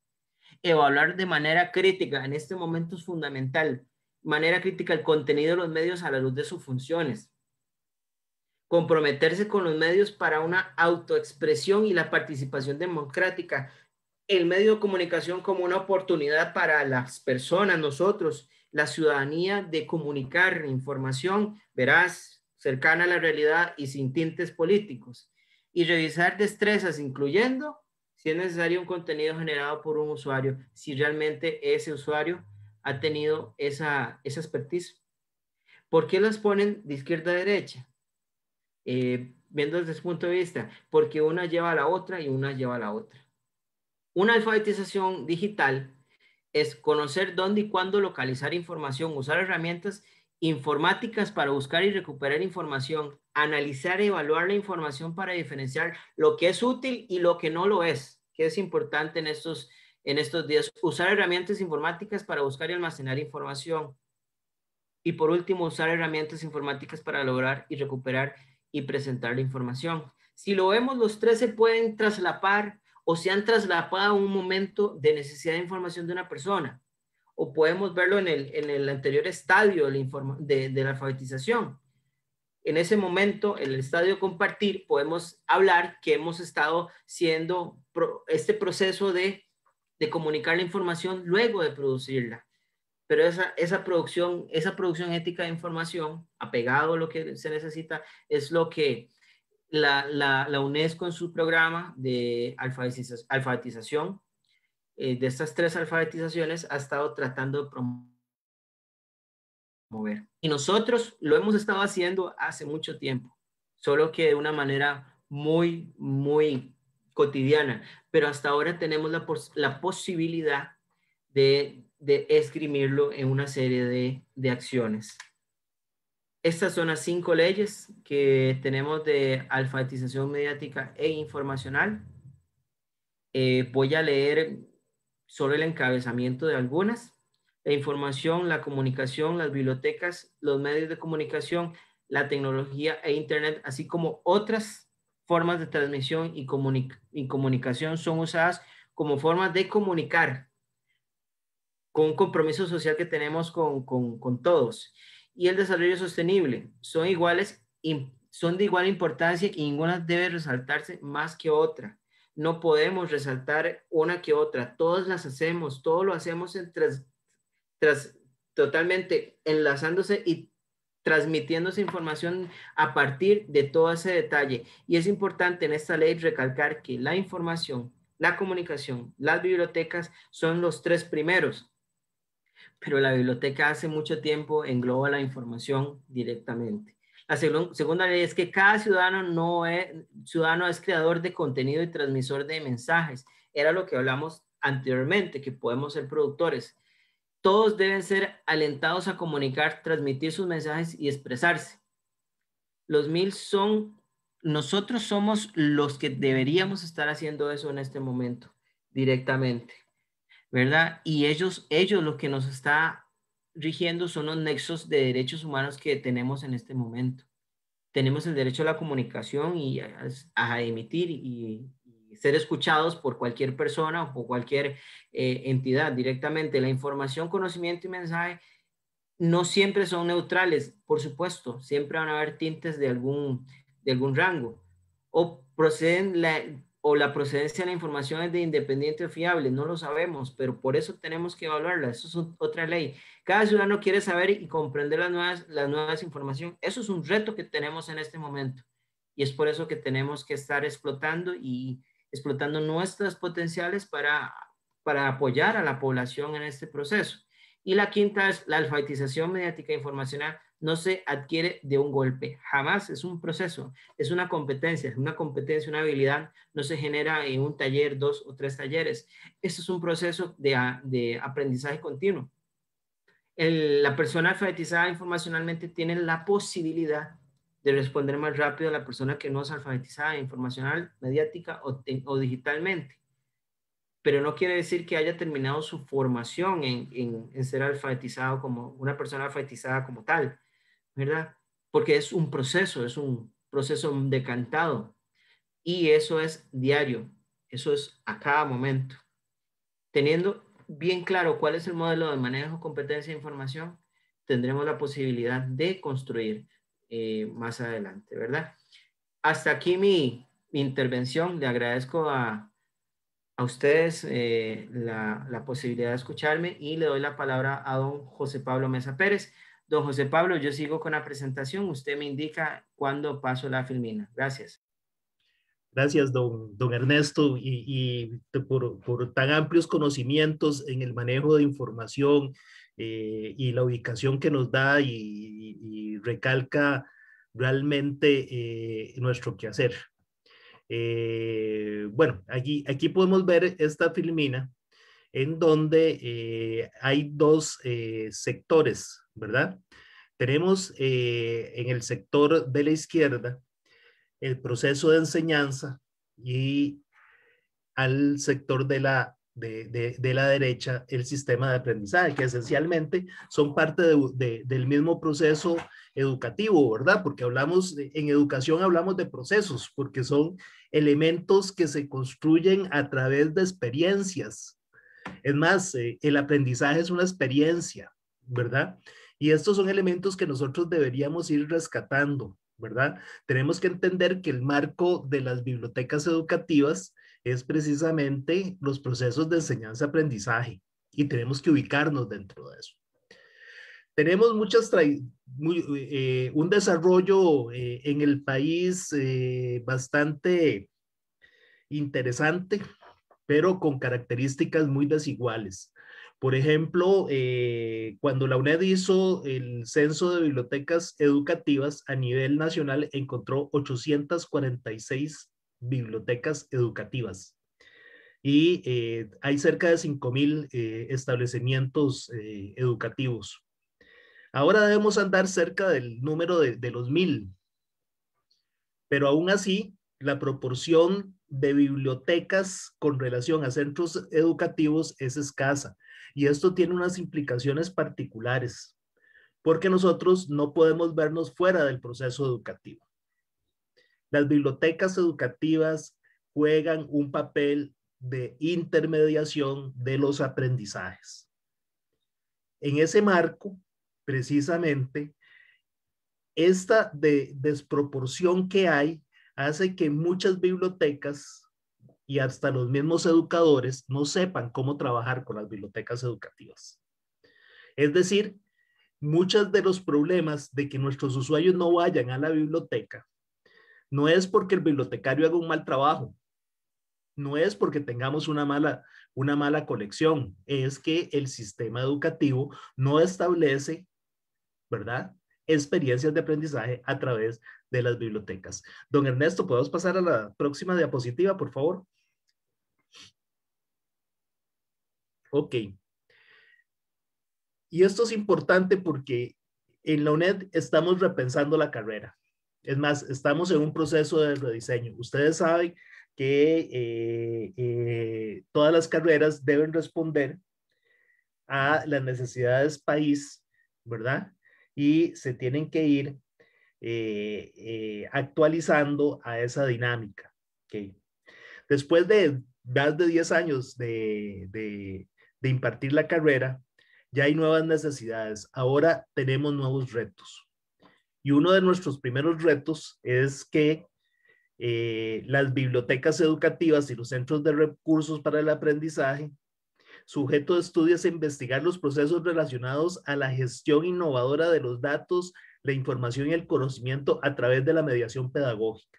Evaluar de manera crítica, en este momento es fundamental, manera crítica el contenido de los medios a la luz de sus funciones. Comprometerse con los medios para una autoexpresión y la participación democrática. El medio de comunicación como una oportunidad para las personas, nosotros, la ciudadanía, de comunicar información verás, cercana a la realidad y sin tintes políticos. Y revisar destrezas incluyendo si es necesario un contenido generado por un usuario, si realmente ese usuario ha tenido esa, esa expertise. ¿Por qué las ponen de izquierda a derecha? Eh, viendo desde ese punto de vista, porque una lleva a la otra y una lleva a la otra. Una alfabetización digital es conocer dónde y cuándo localizar información, usar herramientas informáticas para buscar y recuperar información, analizar y evaluar la información para diferenciar lo que es útil y lo que no lo es, que es importante en estos, en estos días. Usar herramientas informáticas para buscar y almacenar información. Y por último, usar herramientas informáticas para lograr y recuperar y presentar la información. Si lo vemos, los tres se pueden traslapar o se han traslapado a un momento de necesidad de información de una persona o podemos verlo en el, en el anterior estadio de, de la alfabetización. En ese momento, en el estadio compartir, podemos hablar que hemos estado siendo este proceso de, de, comunicar la información luego de producirla. Pero esa, esa, producción, esa producción ética de información, apegado a lo que se necesita, es lo que la, la, la UNESCO en su programa de alfabetización eh, de estas tres alfabetizaciones ha estado tratando de promover. Y nosotros lo hemos estado haciendo hace mucho tiempo, solo que de una manera muy, muy cotidiana. Pero hasta ahora tenemos la, la posibilidad de, de, escribirlo en una serie de, de acciones. Estas son las cinco leyes que tenemos de alfabetización mediática e informacional. Eh, voy a leer sobre el encabezamiento de algunas, la información, la comunicación, las bibliotecas, los medios de comunicación, la tecnología e Internet, así como otras formas de transmisión y, comunicación son usadas como formas de comunicar con un compromiso social que tenemos con, con todos. Y el desarrollo sostenible son iguales, son de igual importancia y ninguna debe resaltarse más que otra no podemos resaltar una que otra, todas las hacemos, todo lo hacemos en totalmente enlazándose y transmitiendo transmitiéndose información a partir de todo ese detalle. Y es importante en esta ley recalcar que la información, la comunicación, las bibliotecas son los tres primeros, pero la biblioteca hace mucho tiempo engloba la información directamente. La segunda ley es que cada ciudadano, no es, ciudadano es creador de contenido y transmisor de mensajes. Era lo que hablamos anteriormente, que podemos ser productores. Todos deben ser alentados a comunicar, transmitir sus mensajes y expresarse. Los mil son, nosotros somos los que deberíamos estar haciendo eso en este momento, directamente, ¿verdad? Y ellos, ellos lo que nos está rigiendo son los nexos de derechos humanos que tenemos en este momento. Tenemos el derecho a la comunicación y a, emitir y, ser escuchados por cualquier persona o por cualquier eh, entidad directamente. La información, conocimiento y mensaje no siempre son neutrales, por supuesto, siempre van a haber tintes de algún, de algún rango. O, proceden la, o la procedencia de la información es de independiente o fiable, no lo sabemos, pero por eso tenemos que evaluarla, eso es otra ley. Cada ciudadano quiere saber y comprender las nuevas, las nuevas información. Eso es un reto que tenemos en este momento y es por eso que tenemos que estar explotando y explotando nuestros potenciales para, apoyar a la población en este proceso. Y la quinta es la alfabetización mediática e informacional no se adquiere de un golpe, jamás, es un proceso, es una competencia, es una competencia, una habilidad, no se genera en un taller, dos o tres talleres. Esto es un proceso de aprendizaje continuo la persona alfabetizada informacionalmente tiene la posibilidad de responder más rápido a la persona que no es alfabetizada informacional, mediática o, digitalmente. Pero no quiere decir que haya terminado su formación en, en, ser alfabetizado como una persona alfabetizada como tal, ¿verdad? Porque es un proceso, es un proceso decantado. Y eso es diario, eso es a cada momento. Teniendo bien claro cuál es el modelo de manejo, competencia e información, tendremos la posibilidad de construir eh, más adelante, ¿verdad? Hasta aquí mi, intervención. Le agradezco a, ustedes eh, la, la, posibilidad de escucharme y le doy la palabra a don José Pablo Mesa Pérez. Don José Pablo, yo sigo con la presentación. Usted me indica cuándo paso la filmina. Gracias. Gracias, don, Ernesto, y, por, tan amplios conocimientos en el manejo de información eh, y la ubicación que nos da y, recalca realmente eh, nuestro quehacer. Eh, bueno, aquí podemos ver esta filmina en donde hay dos sectores, ¿verdad? Tenemos en el sector de la izquierda el proceso de enseñanza y al sector de la, de, la derecha el sistema de aprendizaje, que esencialmente son parte del mismo proceso educativo, ¿verdad? Porque hablamos, en educación hablamos de procesos, porque son elementos que se construyen a través de experiencias. Es más, eh, el aprendizaje es una experiencia, ¿verdad? Y estos son elementos que nosotros deberíamos ir rescatando. Tenemos que entender que el marco de las bibliotecas educativas es precisamente los procesos de enseñanza-aprendizaje y tenemos que ubicarnos dentro de eso. Tenemos muchas eh, un desarrollo eh, en el país eh, bastante interesante, pero con características muy desiguales. Por ejemplo, eh, cuando la UNED hizo el censo de bibliotecas educativas a nivel nacional, encontró 846 bibliotecas educativas. Y eh, hay cerca de 5.000 eh, establecimientos educativos. Ahora debemos andar cerca del número de, de los 1.000. Pero aún así, la proporción de bibliotecas con relación a centros educativos es escasa y esto tiene unas implicaciones particulares porque nosotros no podemos vernos fuera del proceso educativo. Las bibliotecas educativas juegan un papel de intermediación de los aprendizajes. En ese marco, precisamente, esta desproporción que hay hace que muchas bibliotecas y hasta los mismos educadores no sepan cómo trabajar con las bibliotecas educativas. Es decir, muchos de los problemas de que nuestros usuarios no vayan a la biblioteca no es porque el bibliotecario haga un mal trabajo, no es porque tengamos una mala, una mala colección, es que el sistema educativo no establece, ¿verdad? Experiencias de aprendizaje a través de las bibliotecas. Don Ernesto, ¿podemos pasar a la próxima diapositiva, por favor? Ok. Y esto es importante porque en la UNED estamos repensando la carrera. Es más, estamos en un proceso de rediseño. Ustedes saben que eh, eh, todas las carreras deben responder a las necesidades país, ¿verdad? Y se tienen que ir eh, eh, actualizando a esa dinámica. Después de más de 10 años de, impartir la carrera, ya hay nuevas necesidades. Ahora tenemos nuevos retos. Y uno de nuestros primeros retos es que eh, las bibliotecas educativas y los centros de recursos para el aprendizaje, sujeto de estudios e investigar los procesos relacionados a la gestión innovadora de los datos la información y el conocimiento a través de la mediación pedagógica.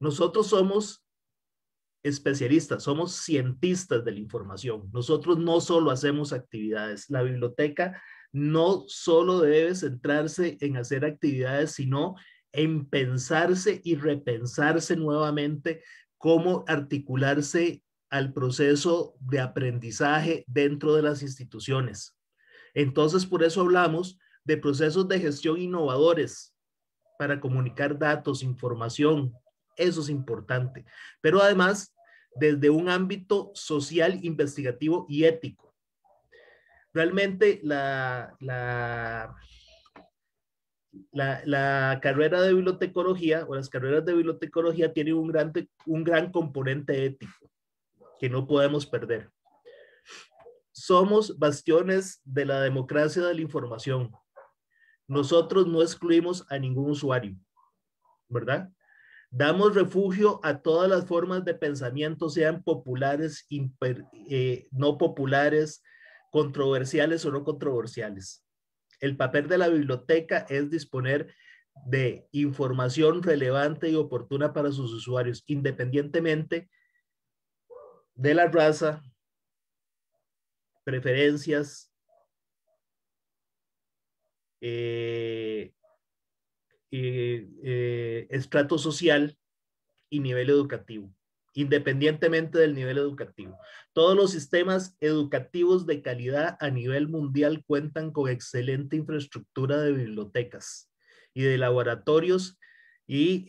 Nosotros somos especialistas, somos cientistas de la información. Nosotros no solo hacemos actividades, la biblioteca no solo debe centrarse en hacer actividades, sino en pensarse y repensarse nuevamente cómo articularse al proceso de aprendizaje dentro de las instituciones. Entonces, por eso hablamos de procesos de gestión innovadores para comunicar datos, información. Eso es importante. Pero además, desde un ámbito social, investigativo y ético. Realmente la, la, carrera de bibliotecología o las carreras de bibliotecología tienen un gran, un gran componente ético que no podemos perder. Somos bastiones de la democracia de la información. Nosotros no excluimos a ningún usuario, ¿verdad? Damos refugio a todas las formas de pensamiento, sean populares, eh, no populares, controversiales o no controversiales. El papel de la biblioteca es disponer de información relevante y oportuna para sus usuarios, independientemente de la raza, preferencias, eh, eh, eh, estrato social y nivel educativo, independientemente del nivel educativo. Todos los sistemas educativos de calidad a nivel mundial cuentan con excelente infraestructura de bibliotecas y de laboratorios y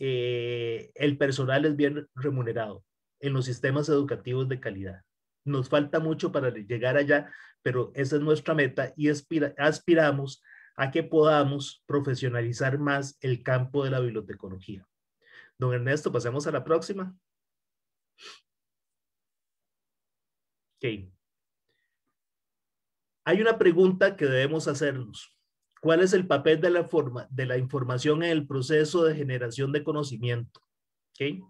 el personal es bien remunerado en los sistemas educativos de calidad. Nos falta mucho para llegar allá, pero esa es nuestra meta y aspiramos a que podamos profesionalizar más el campo de la bibliotecología. Don Ernesto, pasemos a la próxima. Ok. Hay una pregunta que debemos hacernos. ¿Cuál es el papel de la, forma, de la información en el proceso de generación de conocimiento? Okay.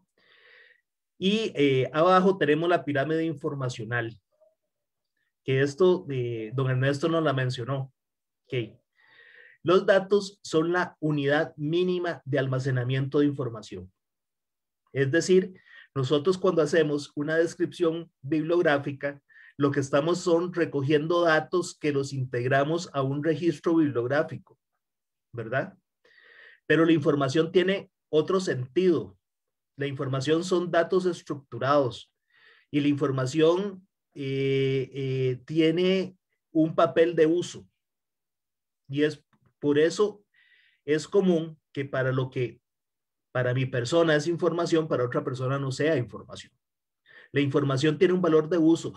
Y eh, abajo tenemos la pirámide informacional, que esto eh, don Ernesto nos la mencionó. Okay. Los datos son la unidad mínima de almacenamiento de información. Es decir, nosotros cuando hacemos una descripción bibliográfica, lo que estamos son recogiendo datos que los integramos a un registro bibliográfico, ¿verdad? Pero la información tiene otro sentido. La información son datos estructurados y la información eh, eh, tiene un papel de uso y es por eso es común que para lo que para mi persona es información, para otra persona no sea información. La información tiene un valor de uso,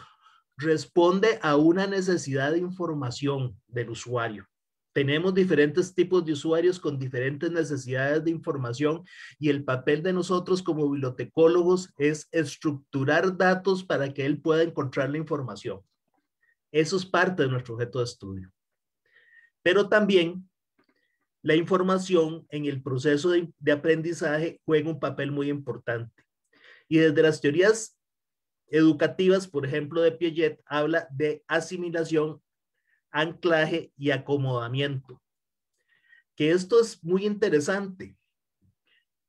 responde a una necesidad de información del usuario. Tenemos diferentes tipos de usuarios con diferentes necesidades de información y el papel de nosotros como bibliotecólogos es estructurar datos para que él pueda encontrar la información. Eso es parte de nuestro objeto de estudio. Pero también la información en el proceso de, aprendizaje juega un papel muy importante. Y desde las teorías educativas, por ejemplo, de Piaget, habla de asimilación, anclaje y acomodamiento. Que esto es muy interesante,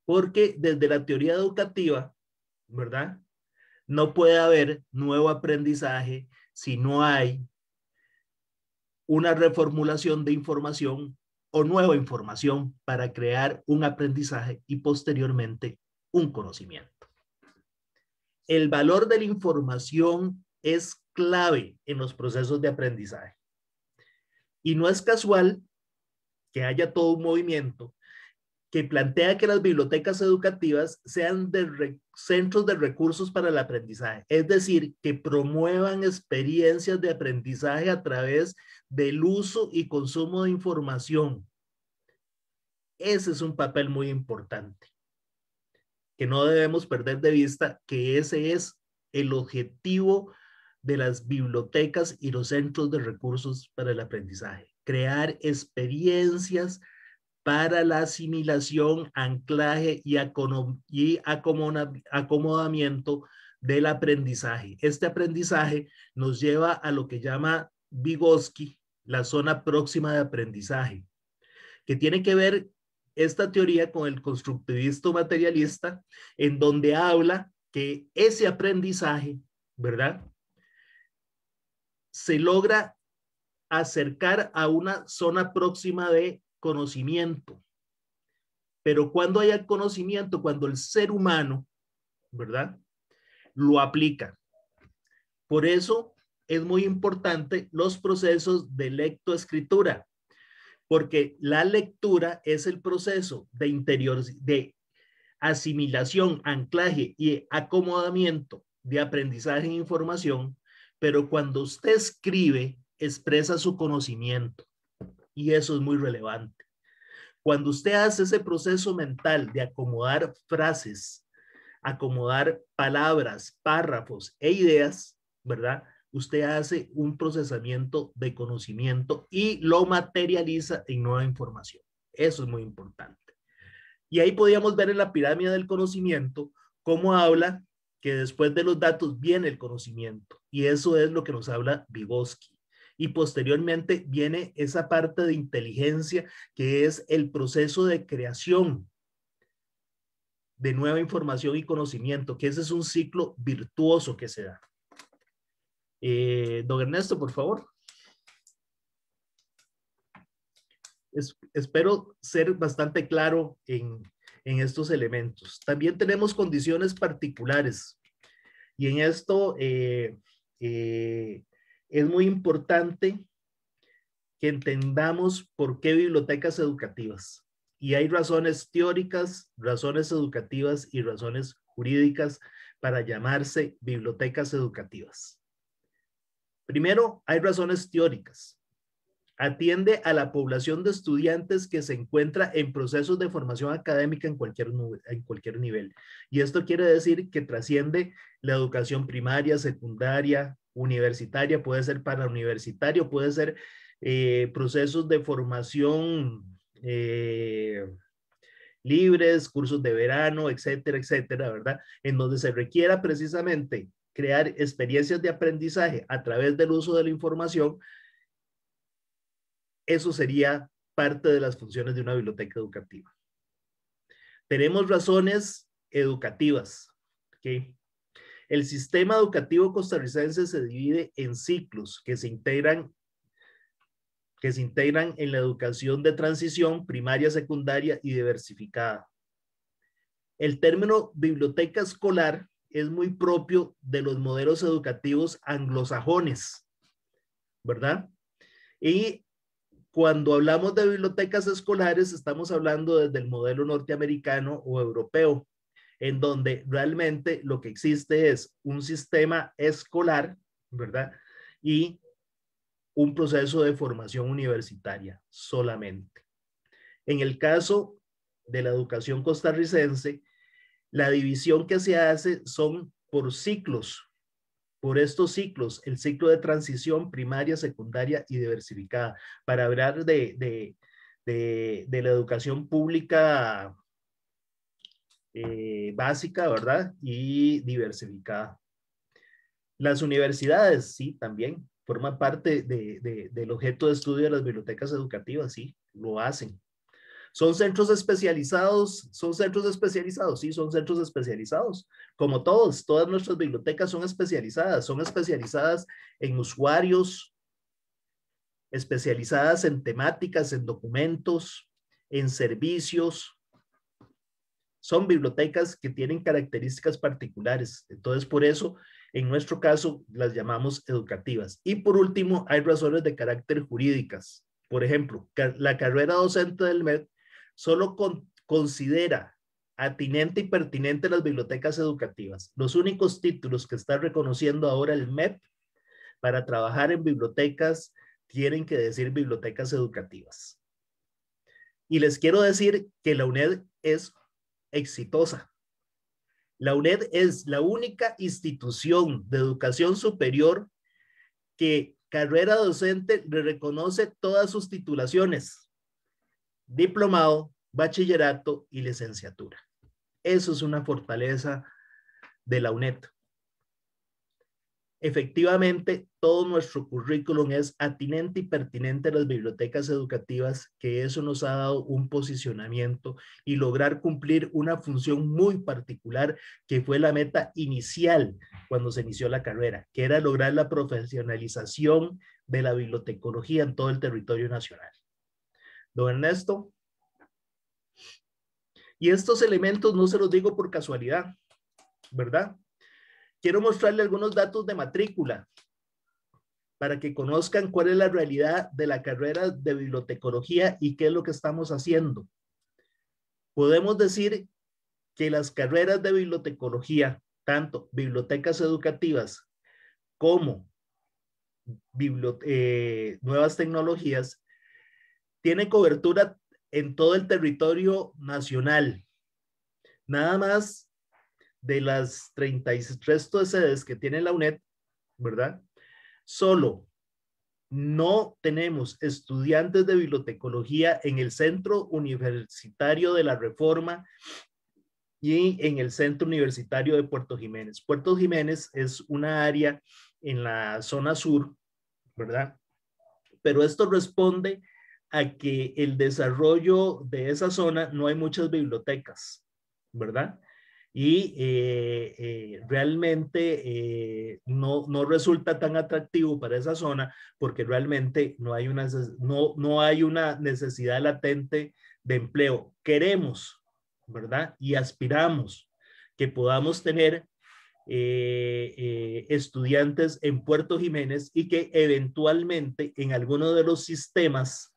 porque desde la teoría educativa, ¿verdad? No puede haber nuevo aprendizaje si no hay una reformulación de información o nueva información para crear un aprendizaje y posteriormente un conocimiento. El valor de la información es clave en los procesos de aprendizaje. Y no es casual que haya todo un movimiento que plantea que las bibliotecas educativas sean centros de recursos para el aprendizaje, es decir, que promuevan experiencias de aprendizaje a través del uso y consumo de información. Ese es un papel muy importante, que no debemos perder de vista que ese es el objetivo de las bibliotecas y los centros de recursos para el aprendizaje. Crear experiencias para la asimilación, anclaje y, acomodamiento del aprendizaje. Este aprendizaje nos lleva a lo que llama Vygotsky la zona próxima de aprendizaje, que tiene que ver esta teoría con el constructivismo materialista, en donde habla que ese aprendizaje, ¿verdad? Se logra acercar a una zona próxima de conocimiento. Pero cuando haya conocimiento, cuando el ser humano, ¿verdad? Lo aplica. Por eso es muy importante los procesos de lectoescritura, porque la lectura es el proceso de interior, de asimilación, anclaje y acomodamiento de aprendizaje e información, pero cuando usted escribe, expresa su conocimiento y eso es muy relevante. Cuando usted hace ese proceso mental de acomodar frases, acomodar palabras, párrafos e ideas, ¿verdad? usted hace un procesamiento de conocimiento y lo materializa en nueva información. Eso es muy importante. Y ahí podíamos ver en la pirámide del conocimiento cómo habla que después de los datos viene el conocimiento. Y eso es lo que nos habla Vygotsky. Y posteriormente viene esa parte de inteligencia que es el proceso de creación de nueva información y conocimiento, que ese es un ciclo virtuoso que se da. Eh, don Ernesto, por favor. espero ser bastante claro en, estos elementos. También tenemos condiciones particulares y en esto eh, eh, es muy importante que entendamos por qué bibliotecas educativas. Y hay razones teóricas, razones educativas y razones jurídicas para llamarse bibliotecas educativas. Primero, hay razones teóricas. Atiende a la población de estudiantes que se encuentra en procesos de formación académica en cualquier, en cualquier nivel. Y esto quiere decir que trasciende la educación primaria, secundaria, universitaria, puede ser para universitario, puede ser eh, procesos de formación eh, libres, cursos de verano, etcétera, etcétera, ¿verdad? En donde se requiera precisamente crear experiencias de aprendizaje a través del uso de la información, eso sería parte de las funciones de una biblioteca educativa. Tenemos razones educativas. El sistema educativo costarricense se divide en ciclos que se integran que se integran en la educación de transición primaria, secundaria y diversificada. El término biblioteca escolar es muy propio de los modelos educativos anglosajones, ¿verdad? Y cuando hablamos de bibliotecas escolares, estamos hablando desde el modelo norteamericano o europeo, en donde realmente lo que existe es un sistema escolar, ¿verdad? Y un proceso de formación universitaria solamente. En el caso de la educación costarricense, la división que se hace son por ciclos, por estos ciclos, el ciclo de transición primaria, secundaria y diversificada. Para hablar de, la educación pública eh, básica, ¿verdad? Y diversificada. Las universidades, sí, también forman parte del objeto de estudio de las bibliotecas educativas, sí, lo hacen. ¿Son centros especializados? ¿Son centros especializados? Sí, son centros especializados. Como todos, todas nuestras bibliotecas son especializadas. Son especializadas en usuarios, especializadas en temáticas, en documentos, en servicios. Son bibliotecas que tienen características particulares. Entonces, por eso, en nuestro caso, las llamamos educativas. Y por último, hay razones de carácter jurídicas. Por ejemplo, la carrera docente del MED solo considera atinente y pertinente las bibliotecas educativas. Los únicos títulos que está reconociendo ahora el MEP para trabajar en bibliotecas tienen que decir bibliotecas educativas. Y les quiero decir que la UNED es exitosa. La UNED es la única institución de educación superior que carrera docente le reconoce todas sus titulaciones diplomado, bachillerato y licenciatura. Eso es una fortaleza de la UNET. Efectivamente, todo nuestro currículum es atinente y pertinente a las bibliotecas educativas, que eso nos ha dado un posicionamiento y lograr cumplir una función muy particular que fue la meta inicial cuando se inició la carrera, que era lograr la profesionalización de la bibliotecología en todo el territorio nacional don Ernesto. Y estos elementos no se los digo por casualidad, ¿verdad? Quiero mostrarle algunos datos de matrícula para que conozcan cuál es la realidad de la carrera de bibliotecología y qué es lo que estamos haciendo. Podemos decir que las carreras de bibliotecología, tanto bibliotecas educativas como eh, nuevas tecnologías, tiene cobertura en todo el territorio nacional. Nada más de las 33 sedes que tiene la UNED, ¿verdad? Solo no tenemos estudiantes de bibliotecología en el Centro Universitario de la Reforma y en el Centro Universitario de Puerto Jiménez. Puerto Jiménez es una área en la zona sur, ¿verdad? Pero esto responde a que el desarrollo de esa zona no hay muchas bibliotecas, ¿verdad? Y eh, eh, realmente eh, no, no, resulta tan atractivo para esa zona porque realmente no hay una, no, no hay una necesidad latente de empleo. Queremos, ¿verdad? Y aspiramos que podamos tener estudiantes en Puerto Jiménez y que eventualmente en alguno de los sistemas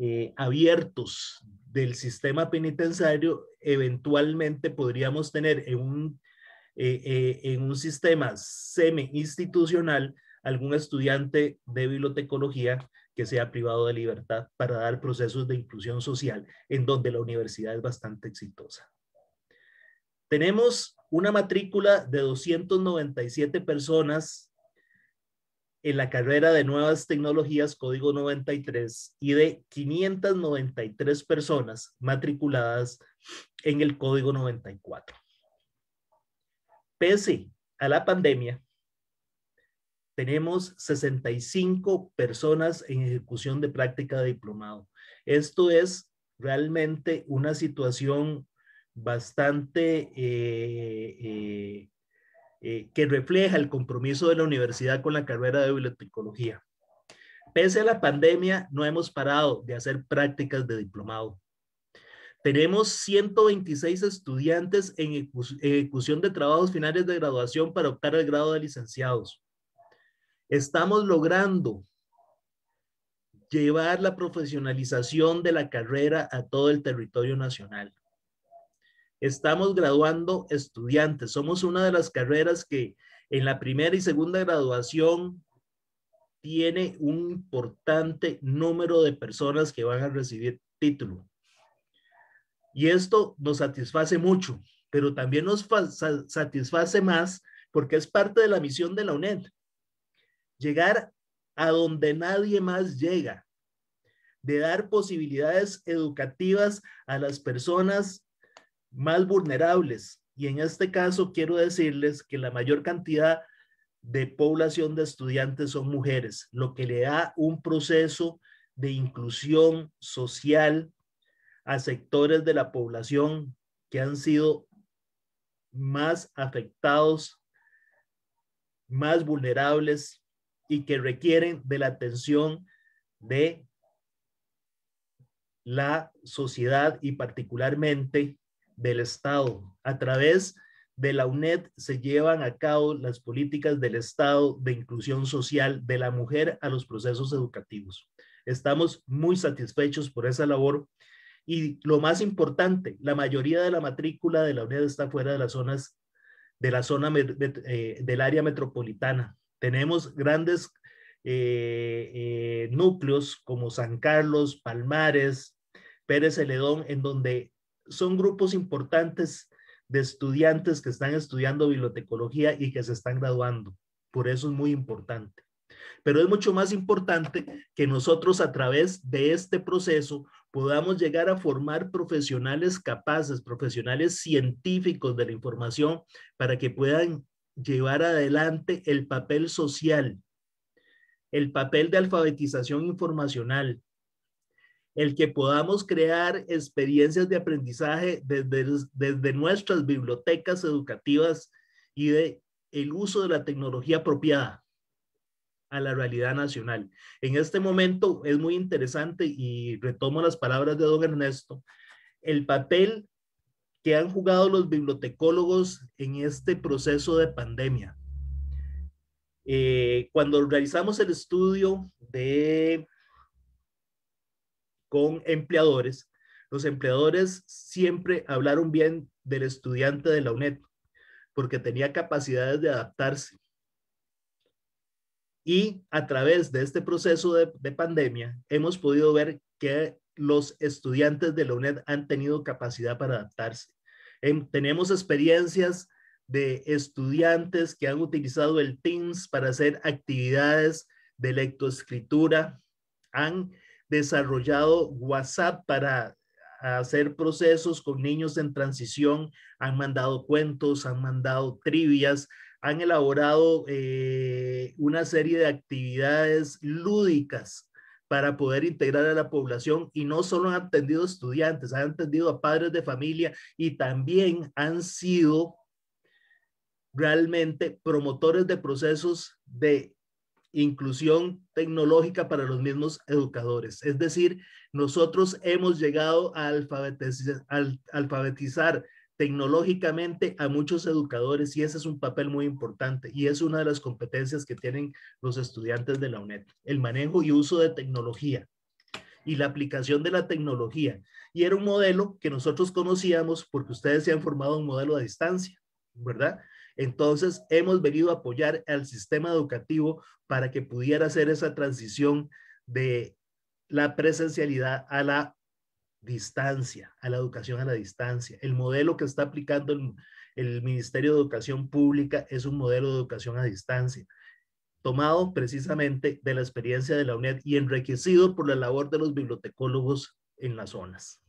eh, abiertos del sistema penitenciario, eventualmente podríamos tener en un, eh, eh, en un sistema semi-institucional algún estudiante de bibliotecología que sea privado de libertad para dar procesos de inclusión social, en donde la universidad es bastante exitosa. Tenemos una matrícula de 297 personas en la carrera de nuevas tecnologías Código 93 y de 593 personas matriculadas en el Código 94. Pese a la pandemia, tenemos 65 personas en ejecución de práctica de diplomado. Esto es realmente una situación bastante eh, eh, eh, que refleja el compromiso de la universidad con la carrera de bibliotecología. Pese a la pandemia, no hemos parado de hacer prácticas de diplomado. Tenemos 126 estudiantes en ejecución de trabajos finales de graduación para optar al grado de licenciados. Estamos logrando llevar la profesionalización de la carrera a todo el territorio nacional. Estamos graduando estudiantes. Somos una de las carreras que en la primera y segunda graduación tiene un importante número de personas que van a recibir título. Y esto nos satisface mucho, pero también nos satisface más porque es parte de la misión de la UNED. Llegar a donde nadie más llega, de dar posibilidades educativas a las personas más vulnerables. Y en este caso quiero decirles que la mayor cantidad de población de estudiantes son mujeres, lo que le da un proceso de inclusión social a sectores de la población que han sido más afectados, más vulnerables y que requieren de la atención de la sociedad y particularmente del Estado. A través de la UNED se llevan a cabo las políticas del Estado de inclusión social de la mujer a los procesos educativos. Estamos muy satisfechos por esa labor y lo más importante, la mayoría de la matrícula de la UNED está fuera de las zonas de la zona eh, del área metropolitana. Tenemos grandes eh, eh, núcleos como San Carlos, Palmares, Pérez Celedón, en donde son grupos importantes de estudiantes que están estudiando bibliotecología y que se están graduando. Por eso es muy importante. Pero es mucho más importante que nosotros a través de este proceso podamos llegar a formar profesionales capaces, profesionales científicos de la información para que puedan llevar adelante el papel social, el papel de alfabetización informacional, el que podamos crear experiencias de aprendizaje desde, desde nuestras bibliotecas educativas y de el uso de la tecnología apropiada a la realidad nacional. En este momento es muy interesante y retomo las palabras de don Ernesto, el papel que han jugado los bibliotecólogos en este proceso de pandemia. Eh, cuando realizamos el estudio de con empleadores, los empleadores siempre hablaron bien del estudiante de la UNED, porque tenía capacidades de adaptarse. Y a través de este proceso de, pandemia, hemos podido ver que los estudiantes de la UNED han tenido capacidad para adaptarse. Em, tenemos experiencias de estudiantes que han utilizado el Teams para hacer actividades de lectoescritura, han desarrollado WhatsApp para hacer procesos con niños en transición, han mandado cuentos, han mandado trivias, han elaborado eh, una serie de actividades lúdicas para poder integrar a la población y no solo han atendido estudiantes, han atendido a padres de familia y también han sido realmente promotores de procesos de inclusión tecnológica para los mismos educadores. Es decir, nosotros hemos llegado a alfabetizar, tecnológicamente a muchos educadores y ese es un papel muy importante y es una de las competencias que tienen los estudiantes de la UNED, el manejo y uso de tecnología y la aplicación de la tecnología. Y era un modelo que nosotros conocíamos porque ustedes se han formado un modelo a distancia, ¿verdad? Entonces, hemos venido a apoyar al sistema educativo para que pudiera hacer esa transición de la presencialidad a la distancia, a la educación a la distancia. El modelo que está aplicando el, Ministerio de Educación Pública es un modelo de educación a distancia, tomado precisamente de la experiencia de la UNED y enriquecido por la labor de los bibliotecólogos en las zonas.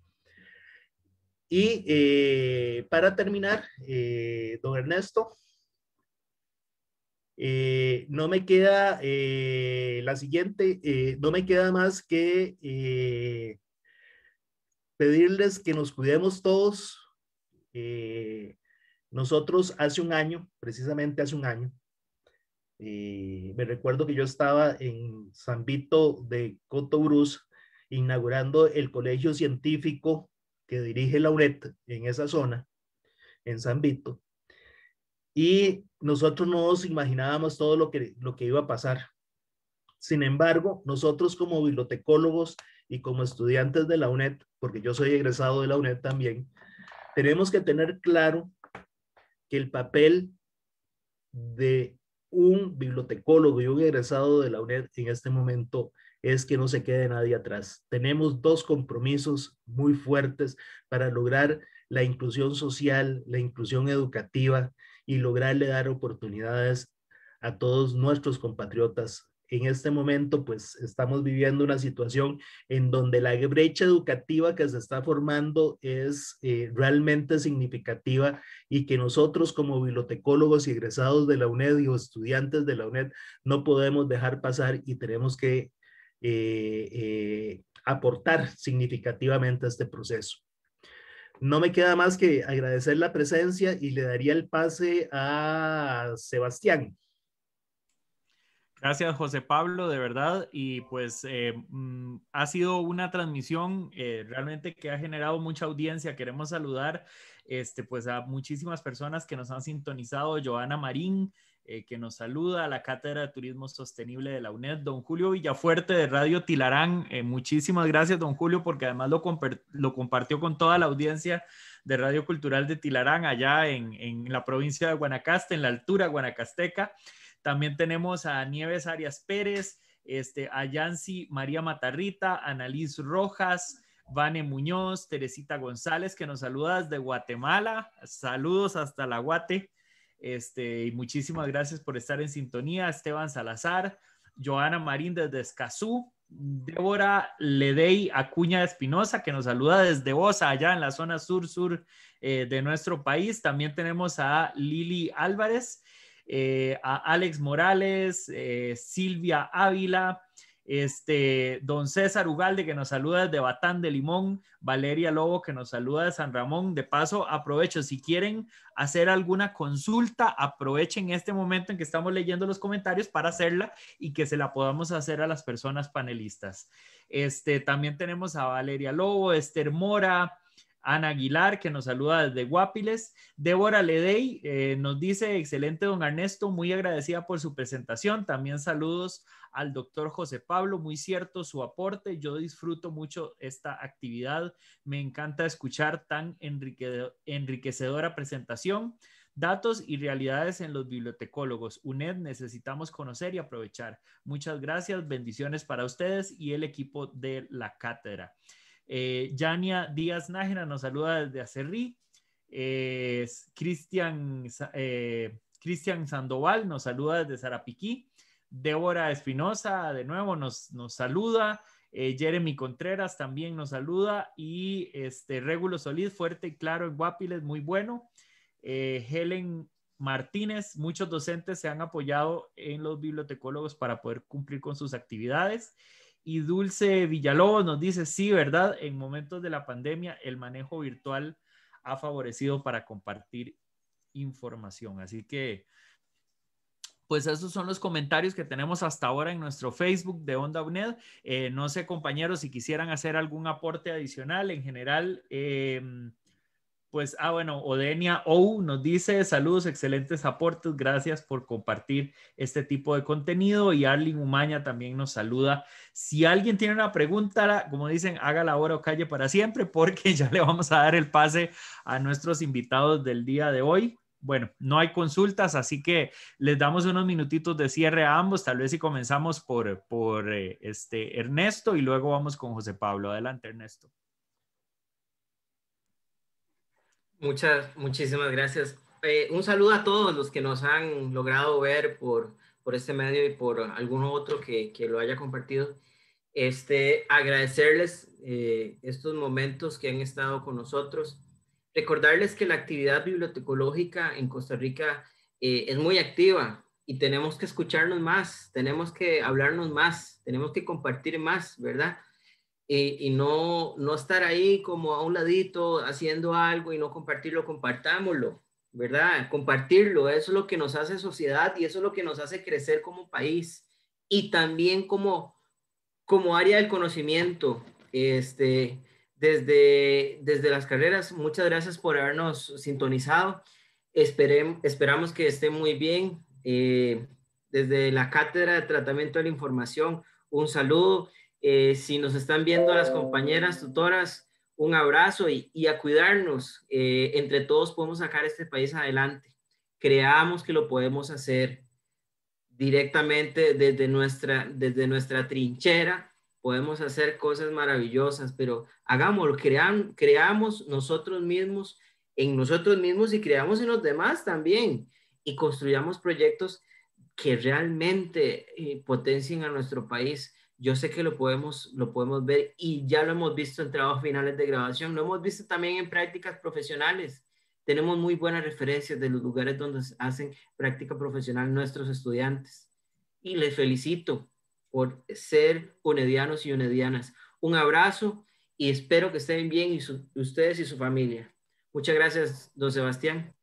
Y eh, para terminar, eh, don Ernesto, eh, no me queda la siguiente, no me queda más que pedirles que nos cuidemos todos. nosotros hace un año, precisamente hace un año, me recuerdo que yo estaba en San Vito de Cotobruz inaugurando el Colegio Científico que dirige la UNED en esa zona, en San Vito, y nosotros no nos imaginábamos todo lo que, lo que iba a pasar. Sin embargo, nosotros como bibliotecólogos y como estudiantes de la UNED, porque yo soy egresado de la UNED también, tenemos que tener claro que el papel de un bibliotecólogo y un egresado de la UNED en este momento es que no se quede nadie atrás. Tenemos dos compromisos muy fuertes para lograr la inclusión social, la inclusión educativa y lograrle dar oportunidades a todos nuestros compatriotas. En este momento, pues estamos viviendo una situación en donde la brecha educativa que se está formando es eh, realmente significativa y que nosotros como bibliotecólogos y egresados de la UNED y estudiantes de la UNED no podemos dejar pasar y tenemos que eh, eh, aportar significativamente a este proceso. No me queda más que agradecer la presencia y le daría el pase a Sebastián. Gracias, José Pablo, de verdad. Y pues eh, mm, ha sido una transmisión realmente que ha generado mucha audiencia. Queremos saludar este, pues a muchísimas personas que nos han sintonizado. Joana Marín, eh, que nos saluda, a la Cátedra de Turismo Sostenible de la UNED, don Julio Villafuerte de Radio Tilarán. Eh, muchísimas gracias, don Julio, porque además lo, compartió con toda la audiencia de Radio Cultural de Tilarán, allá en, la provincia de Guanacaste, en la altura guanacasteca. También tenemos a Nieves Arias Pérez, este, a Yancy María Matarrita, Annalise Rojas, Vane Muñoz, Teresita González, que nos saluda desde Guatemala. Saludos hasta la Guate. Este, y muchísimas gracias por estar en sintonía. Esteban Salazar, Joana Marín desde Escazú, Débora Ledey Acuña Espinosa, que nos saluda desde Osa, allá en la zona sur-sur eh, de nuestro país. También tenemos a Lili Álvarez, eh, a Alex Morales, eh, Silvia Ávila, este, don César Ugalde que nos saluda desde Batán de Limón, Valeria Lobo que nos saluda de San Ramón. De paso, aprovecho, si quieren hacer alguna consulta, aprovechen este momento en que estamos leyendo los comentarios para hacerla y que se la podamos hacer a las personas panelistas. Este, también tenemos a Valeria Lobo, Esther Mora, Ana Aguilar, que nos saluda desde Guapiles. Débora Ledey eh, nos dice, excelente don Ernesto, muy agradecida por su presentación. También saludos al doctor José Pablo, muy cierto su aporte. Yo disfruto mucho esta actividad. Me encanta escuchar tan enriquecedora presentación. Datos y realidades en los bibliotecólogos. UNED necesitamos conocer y aprovechar. Muchas gracias, bendiciones para ustedes y el equipo de la cátedra. Eh, Yania Díaz Nájera nos saluda desde Acerrí. Eh, eh, Cristian, Sandoval nos saluda desde Zarapiquí. Débora Espinosa, de nuevo, nos, saluda. Eh, Jeremy Contreras también nos saluda. Y este Régulo Solís, fuerte y claro en Guapiles, muy bueno. Helen Martínez, muchos docentes se han apoyado en los bibliotecólogos para poder cumplir con sus actividades. Y Dulce Villalobos nos dice, sí, ¿verdad? En momentos de la pandemia, el manejo virtual ha favorecido para compartir información. Así que, pues esos son los comentarios que tenemos hasta ahora en nuestro Facebook de Onda UNED. Eh, no sé, compañeros, si quisieran hacer algún aporte adicional. En general, em, pues, ah, bueno, Odenia O nos dice saludos, excelentes aportes, gracias por compartir este tipo de contenido y Arlin Umaña también nos saluda. Si alguien tiene una pregunta, como dicen, la ahora o calle para siempre porque (laughs) ya le vamos a dar el pase a nuestros invitados del día de hoy. Bueno, no hay consultas, así que les damos unos minutitos de cierre a ambos, tal vez si comenzamos por, por eh, este, Ernesto y luego vamos con José Pablo. Adelante, Ernesto. Muchas, muchísimas gracias. Eh, un saludo a todos los que nos han logrado ver por, este medio y por alguno otro que, lo haya compartido. Este, agradecerles eh, estos momentos que han estado con nosotros. Recordarles que la actividad bibliotecológica en Costa Rica eh, es muy activa y tenemos que escucharnos más, tenemos que hablarnos más, tenemos que compartir más, ¿verdad? Eh, y, no, estar ahí como a un ladito haciendo algo y no compartirlo, compartámoslo, ¿verdad? Compartirlo, eso es lo que nos hace sociedad y eso es lo que nos hace crecer como país y también como, como área del conocimiento. Este, desde, desde las carreras, muchas gracias por habernos sintonizado. esperamos que esté muy bien. Eh, desde la Cátedra de Tratamiento de la Información, un saludo eh, si nos están viendo las compañeras tutoras, un abrazo y, a cuidarnos. Eh, entre todos podemos sacar este país adelante. Creamos que lo podemos hacer directamente desde nuestra, desde nuestra trinchera. Podemos hacer cosas maravillosas, pero hagámoslo, crean, creamos nosotros mismos en nosotros mismos y creamos en los demás también y construyamos proyectos que realmente eh, potencien a nuestro país yo sé que lo podemos, lo podemos ver y ya lo hemos visto en trabajos finales de grabación, lo hemos visto también en prácticas profesionales. Tenemos muy buenas referencias de los lugares donde hacen práctica profesional nuestros estudiantes. Y les felicito por ser unedianos y unedianas. Un abrazo y espero que estén bien ustedes y su familia. Muchas gracias, don Sebastián.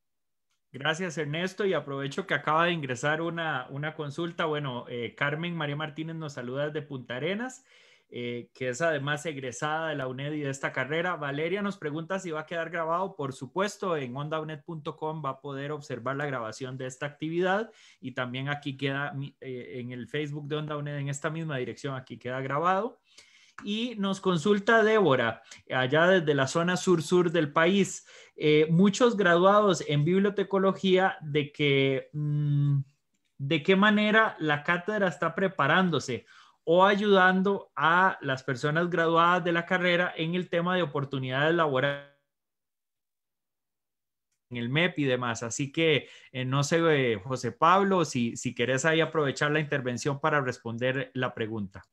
Gracias, Ernesto. Y aprovecho que acaba de ingresar una, consulta. Bueno, eh, Carmen María Martínez nos saluda desde Punta Arenas, eh, que es además egresada de la UNED y de esta carrera. Valeria nos pregunta si va a quedar grabado. Por supuesto, en OndaUNED.com va a poder observar la grabación de esta actividad y también aquí queda eh, en el Facebook de Onda UNED, en esta misma dirección, aquí queda grabado. Y nos consulta Débora, allá desde la zona sur-sur del país. Eh, muchos graduados en bibliotecología de que, mm, de qué manera la cátedra está preparándose o ayudando a las personas graduadas de la carrera en el tema de oportunidades laborales en el MEP y demás. Así que eh, no sé, eh, José Pablo, si, si querés ahí aprovechar la intervención para responder la pregunta.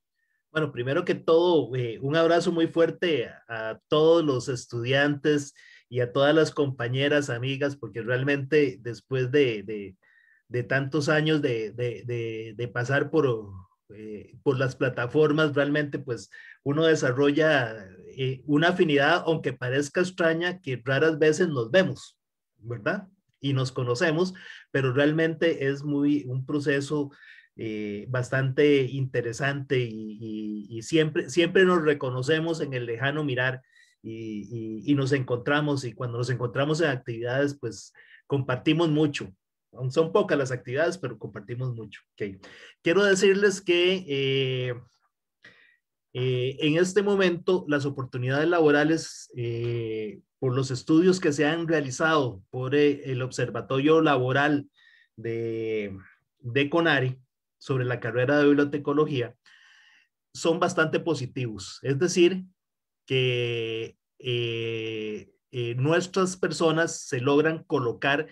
Bueno, primero que todo, eh, un abrazo muy fuerte a, todos los estudiantes y a todas las compañeras, amigas, porque realmente después de, tantos años de, pasar por, eh, por las plataformas, realmente pues uno desarrolla eh, una afinidad, aunque parezca extraña, que raras veces nos vemos, ¿verdad? Y nos conocemos, pero realmente es muy un proceso eh, bastante interesante y, siempre, siempre nos reconocemos en el lejano mirar y, nos encontramos y cuando nos encontramos en actividades, pues compartimos mucho. Son pocas las actividades, pero compartimos mucho. Quiero decirles que eh, eh, en este momento las oportunidades laborales por los estudios que se han realizado por el Observatorio Laboral de, de CONARI, sobre la carrera de bibliotecología son bastante positivos. Es decir, que eh, eh, nuestras personas se logran colocar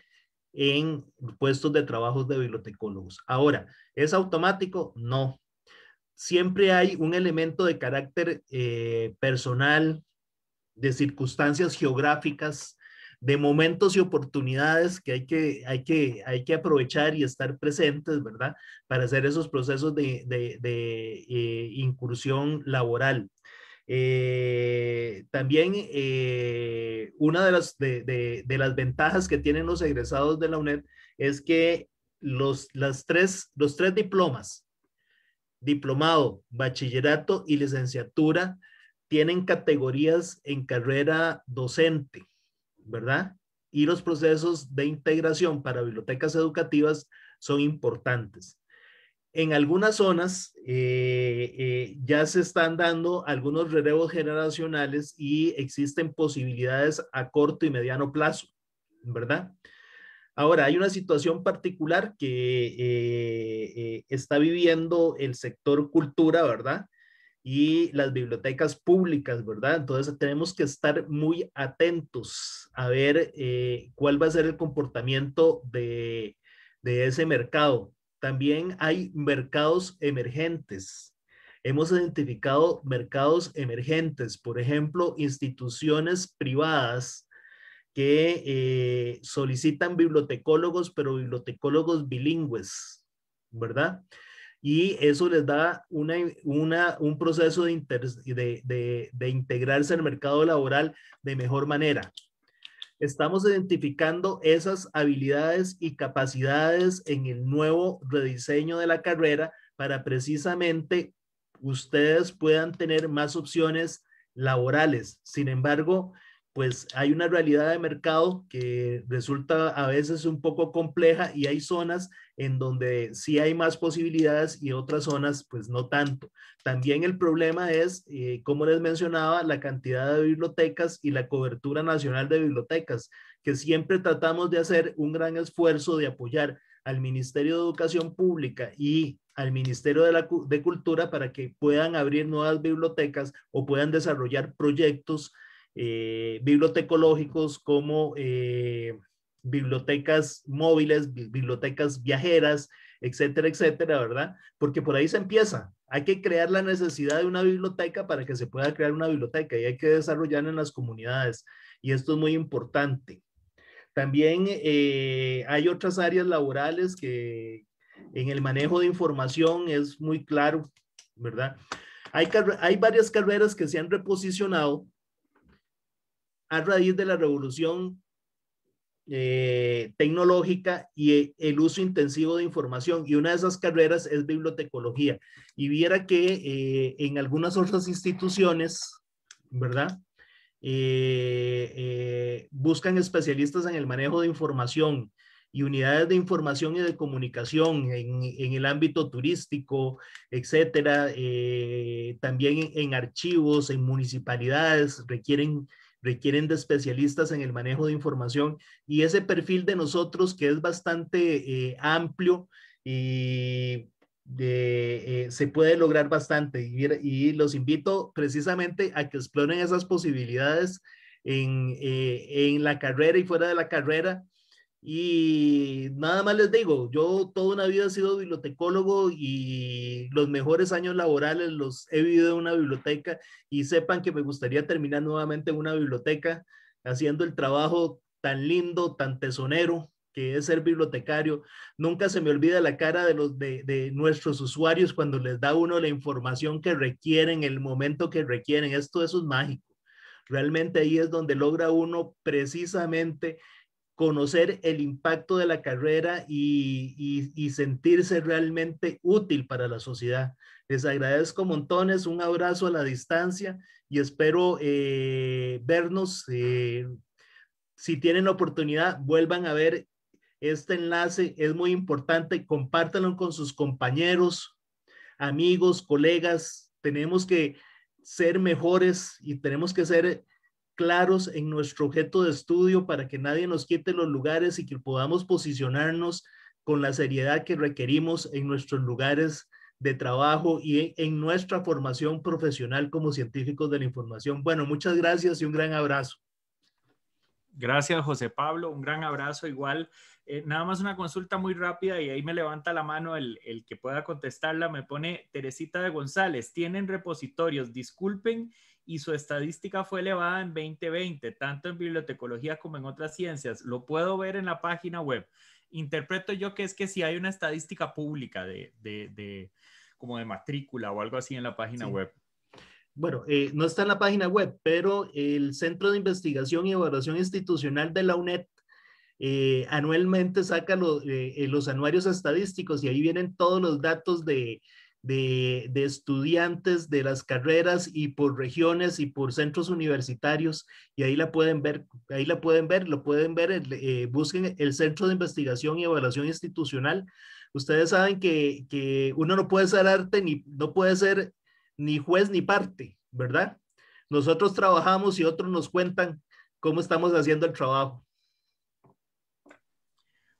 en puestos de trabajo de bibliotecólogos. Ahora, ¿es automático? No. Siempre hay un elemento de carácter eh, personal, de circunstancias geográficas, de momentos y oportunidades que hay que, hay que, hay que aprovechar y estar presentes, ¿verdad? Para hacer esos procesos de, eh, incursión laboral. Eh, también eh, una de las, de, las ventajas que tienen los egresados de la UNED es que los, las tres, los tres diplomas, diplomado, bachillerato y licenciatura, tienen categorías en carrera docente. ¿verdad? Y los procesos de integración para bibliotecas educativas son importantes. En algunas zonas eh, eh, ya se están dando algunos relevos generacionales y existen posibilidades a corto y mediano plazo, ¿verdad? Ahora, hay una situación particular que eh, está viviendo el sector cultura, ¿verdad? y las bibliotecas públicas, ¿verdad? Entonces tenemos que estar muy atentos a ver eh, cuál va a ser el comportamiento de, ese mercado. También hay mercados emergentes. Hemos identificado mercados emergentes, por ejemplo, instituciones privadas que eh, solicitan bibliotecólogos, pero bibliotecólogos bilingües, ¿verdad? y eso les da un proceso de, de, de, de integrarse al mercado laboral de mejor manera. Estamos identificando esas habilidades y capacidades en el nuevo rediseño de la carrera para precisamente ustedes puedan tener más opciones laborales. Sin embargo, pues hay una realidad de mercado que resulta a veces un poco compleja y hay zonas en donde sí hay más posibilidades y otras zonas pues no tanto. También el problema es, eh, como les mencionaba, la cantidad de bibliotecas y la cobertura nacional de bibliotecas, que siempre tratamos de hacer un gran esfuerzo de apoyar al Ministerio de Educación Pública y al Ministerio de Cultura para que puedan abrir nuevas bibliotecas o puedan desarrollar proyectos eh, bibliotecológicos como eh, bibliotecas móviles, bibliotecas viajeras, etcétera, etcétera, ¿verdad? Porque por ahí se empieza. Hay que crear la necesidad de una biblioteca para que se pueda crear una biblioteca y hay que desarrollar en las comunidades. Y esto es muy importante. También eh, hay otras áreas laborales que en el manejo de información es muy claro, ¿verdad? Hay, hay varias carreras que se han reposicionado a raíz de la revolución eh, tecnológica y eh, el uso intensivo de información. Y una de esas carreras es bibliotecología. Y viera que eh, en algunas otras instituciones, ¿verdad? buscan especialistas en el manejo de información y unidades de información y de comunicación en, el ámbito turístico, etcétera. también en, archivos, en municipalidades, requieren requieren de especialistas en el manejo de información y ese perfil de nosotros que es bastante eh, amplio y eh, se puede lograr bastante y, los invito precisamente a que exploren esas posibilidades en, eh, en la carrera y fuera de la carrera y nada más les digo, yo toda una vida he sido bibliotecólogo y los mejores años laborales los he vivido en una biblioteca y sepan que me gustaría terminar nuevamente en una biblioteca haciendo el trabajo tan lindo, tan tesonero que es ser bibliotecario. Nunca se me olvida la cara de, los, de, nuestros usuarios cuando les da uno la información que requieren, el momento que requieren. Esto eso es mágico. Realmente ahí es donde logra uno precisamente conocer el impacto de la carrera y, sentirse realmente útil para la sociedad. Les agradezco montones, un abrazo a la distancia y espero eh, vernos. Eh, si tienen oportunidad, vuelvan a ver este enlace, es muy importante, compártanlo con sus compañeros, amigos, colegas. Tenemos que ser mejores y tenemos que ser claros en nuestro objeto de estudio para que nadie nos quite los lugares y que podamos posicionarnos con la seriedad que requerimos en nuestros lugares de trabajo y en nuestra formación profesional como científicos de la información. Bueno, muchas gracias y un gran abrazo. Gracias, José Pablo. Un gran abrazo igual. Eh, nada más una consulta muy rápida y ahí me levanta la mano el, el que pueda contestarla. Me pone Teresita de González. Tienen repositorios. Disculpen y su estadística fue elevada en 2020, tanto en bibliotecología como en otras ciencias. Lo puedo ver en la página web. Interpreto yo que es que si hay una estadística pública de, como de matrícula o algo así en la página web. Bueno, eh, no está en la página web, pero el Centro de Investigación y Evaluación Institucional de la UNED eh, anualmente saca eh, los anuarios estadísticos y ahí vienen todos los datos de, de, estudiantes de las carreras y por regiones y por centros universitarios y ahí la pueden ver, ahí la pueden ver, lo pueden ver, eh, busquen el Centro de Investigación y Evaluación Institucional. Ustedes saben que, que uno no puede ser arte ni no puede ser ni juez ni parte, ¿verdad? Nosotros trabajamos y otros nos cuentan cómo estamos haciendo el trabajo.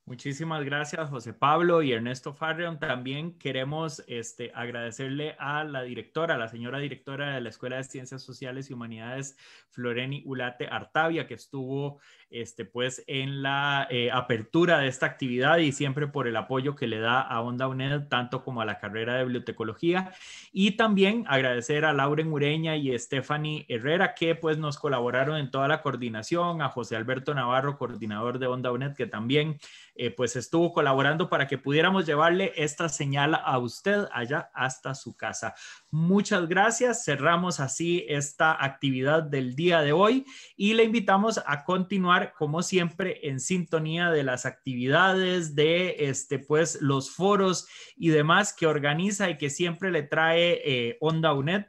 Muchísimas gracias, José Pablo y Ernesto Farreón. También queremos este, agradecerle a la directora, a la señora directora de la Escuela de Ciencias Sociales y Humanidades, Floreni Ulate Artavia, que estuvo este, pues, en la eh, apertura de esta actividad y siempre por el apoyo que le da a Onda UNED, tanto como a la carrera de bibliotecología. Y también agradecer a Lauren Ureña y Stephanie Herrera, que pues, nos colaboraron en toda la coordinación, a José Alberto Navarro, coordinador de Onda UNED, que también eh, pues estuvo colaborando para que pudiéramos llevarle esta señal a usted allá hasta su casa. Muchas gracias. Cerramos así esta actividad del día de hoy y le invitamos a continuar como siempre en sintonía de las actividades de este pues los foros y demás que organiza y que siempre le trae eh, Onda UNED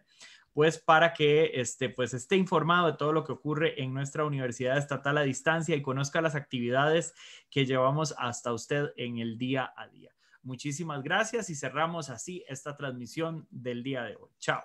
pues para que este, pues esté informado de todo lo que ocurre en nuestra Universidad Estatal a Distancia y conozca las actividades que llevamos hasta usted en el día a día. Muchísimas gracias y cerramos así esta transmisión del día de hoy. Chao.